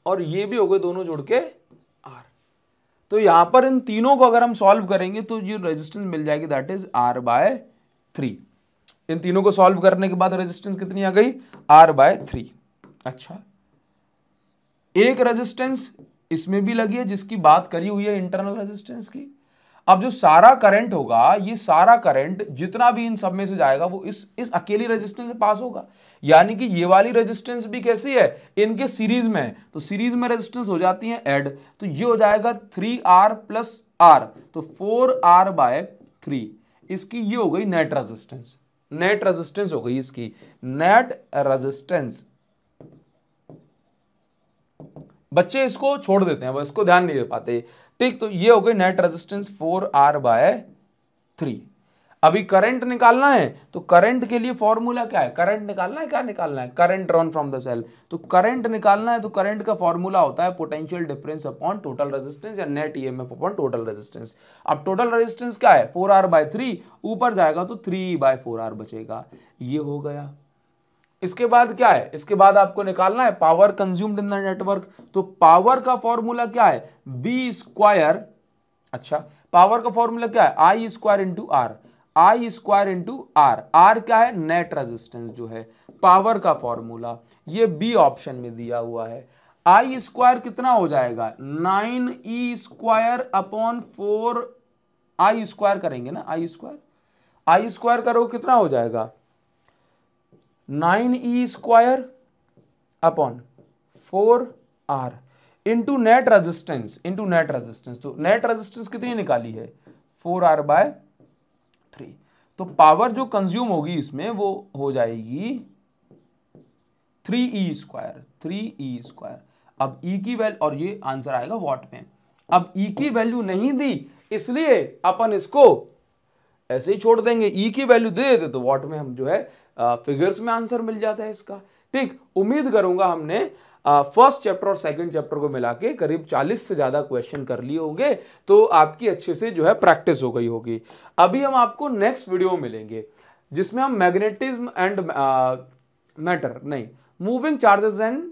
और ये भी हो गए दोनों जोड़ के आर तो यहां पर इन तीनों को अगर हम सॉल्व करेंगे तो ये रेजिस्टेंस मिल जाएगी that is R by three इन तीनों को सॉल्व करने के बाद रेजिस्टेंस कितनी आ गई आर बाय थ्री अच्छा एक रेजिस्टेंस इसमें भी लगी है जिसकी बात करी हुई है इंटरनल रेजिस्टेंस की अब जो सारा करंट होगा ये सारा करंट जितना भी इन सब में से जाएगा वो इस इस अकेली रेजिस्टेंस से पास होगा यानी कि ये वाली रेजिस्टेंस भी कैसी है इनके सीरीज में तो सीरीज में रेजिस्टेंस हो जाती है एड तो ये हो जाएगा थ्री आर प्लस आर तो फोर आर बाय थ्री इसकी ये हो गई नेट रेजिस्टेंस नेट रेजिस्टेंस हो गई इसकी नेट रेजिस्टेंस बच्चे इसको छोड़ देते हैं वो इसको ध्यान नहीं दे पाते ठीक तो ये हो गई net resistance four R by three अभी करंट निकालना है तो करंट के लिए फॉर्मूला क्या है करंट निकालना है क्या निकालना है current run from the cell तो करंट निकालना है तो करंट का फॉर्मूला होता है potential difference upon total resistance या net EMF upon total resistance अब टोटल रेजिस्टेंस क्या है फोर आर बाय थ्री ऊपर जाएगा तो थ्री बाय फोर आर बचेगा ये हो गया इसके बाद क्या है इसके बाद आपको निकालना है power consumed in the network तो पावर का फॉर्मूला क्या है बी स्क्वायर अच्छा पावर का फॉर्मूला क्या है I square into R I square into R R क्या है नेट रेजिस्टेंस जो है पावर का फॉर्मूला ये बी ऑप्शन में दिया हुआ है आई स्क्वायर कितना हो जाएगा nine E square upon four I square करेंगे ना आई स्क्वायर आई स्क्वायर करोगे कितना हो जाएगा nine E square upon four R into net resistance into net resistance तो नेट रेजिस्टेंस कितनी निकाली है फोर आर बाय थ्री तो पावर जो कंज्यूम होगी इसमें वो हो जाएगी three E square three E square अब ई e की वैल्यू और ये आंसर आएगा वॉट में अब ई e की वैल्यू नहीं दी इसलिए अपन इसको ऐसे ही छोड़ देंगे ई e की वैल्यू दे देते तो वॉट में हम जो है फिगर्स में आंसर मिल जाता है इसका ठीक उम्मीद करूंगा हमने फर्स्ट चैप्टर और सेकंड चैप्टर को मिला के करीब 40 से ज़्यादा क्वेश्चन कर लिए होंगे तो आपकी अच्छे से जो है प्रैक्टिस हो गई होगी अभी हम आपको नेक्स्ट वीडियो मिलेंगे जिसमें हम मैग्नेटिज्म एंड मैटर नहीं मूविंग चार्जेस एंड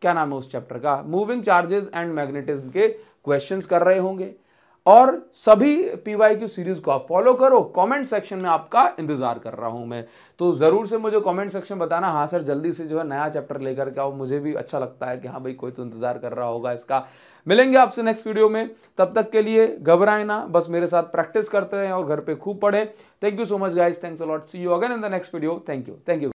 क्या नाम है उस चैप्टर का मूविंग चार्जेस एंड मैग्नेटिज्म के क्वेश्चंस कर रहे होंगे और सभी पीवाईक्यू सीरीज को आप फॉलो करो कमेंट सेक्शन में आपका इंतजार कर रहा हूं मैं तो जरूर से मुझे कमेंट सेक्शन बताना हाँ सर जल्दी से जो है नया चैप्टर लेकर के आओ मुझे भी अच्छा लगता है कि हाँ भाई कोई तो इंतजार कर रहा होगा इसका मिलेंगे आपसे नेक्स्ट वीडियो में तब तक के लिए घबराए ना बस मेरे साथ प्रैक्टिस करते हैं और घर पर खूब पढ़े thank you so much guys thanks a lot see you again in the next video thank you thank you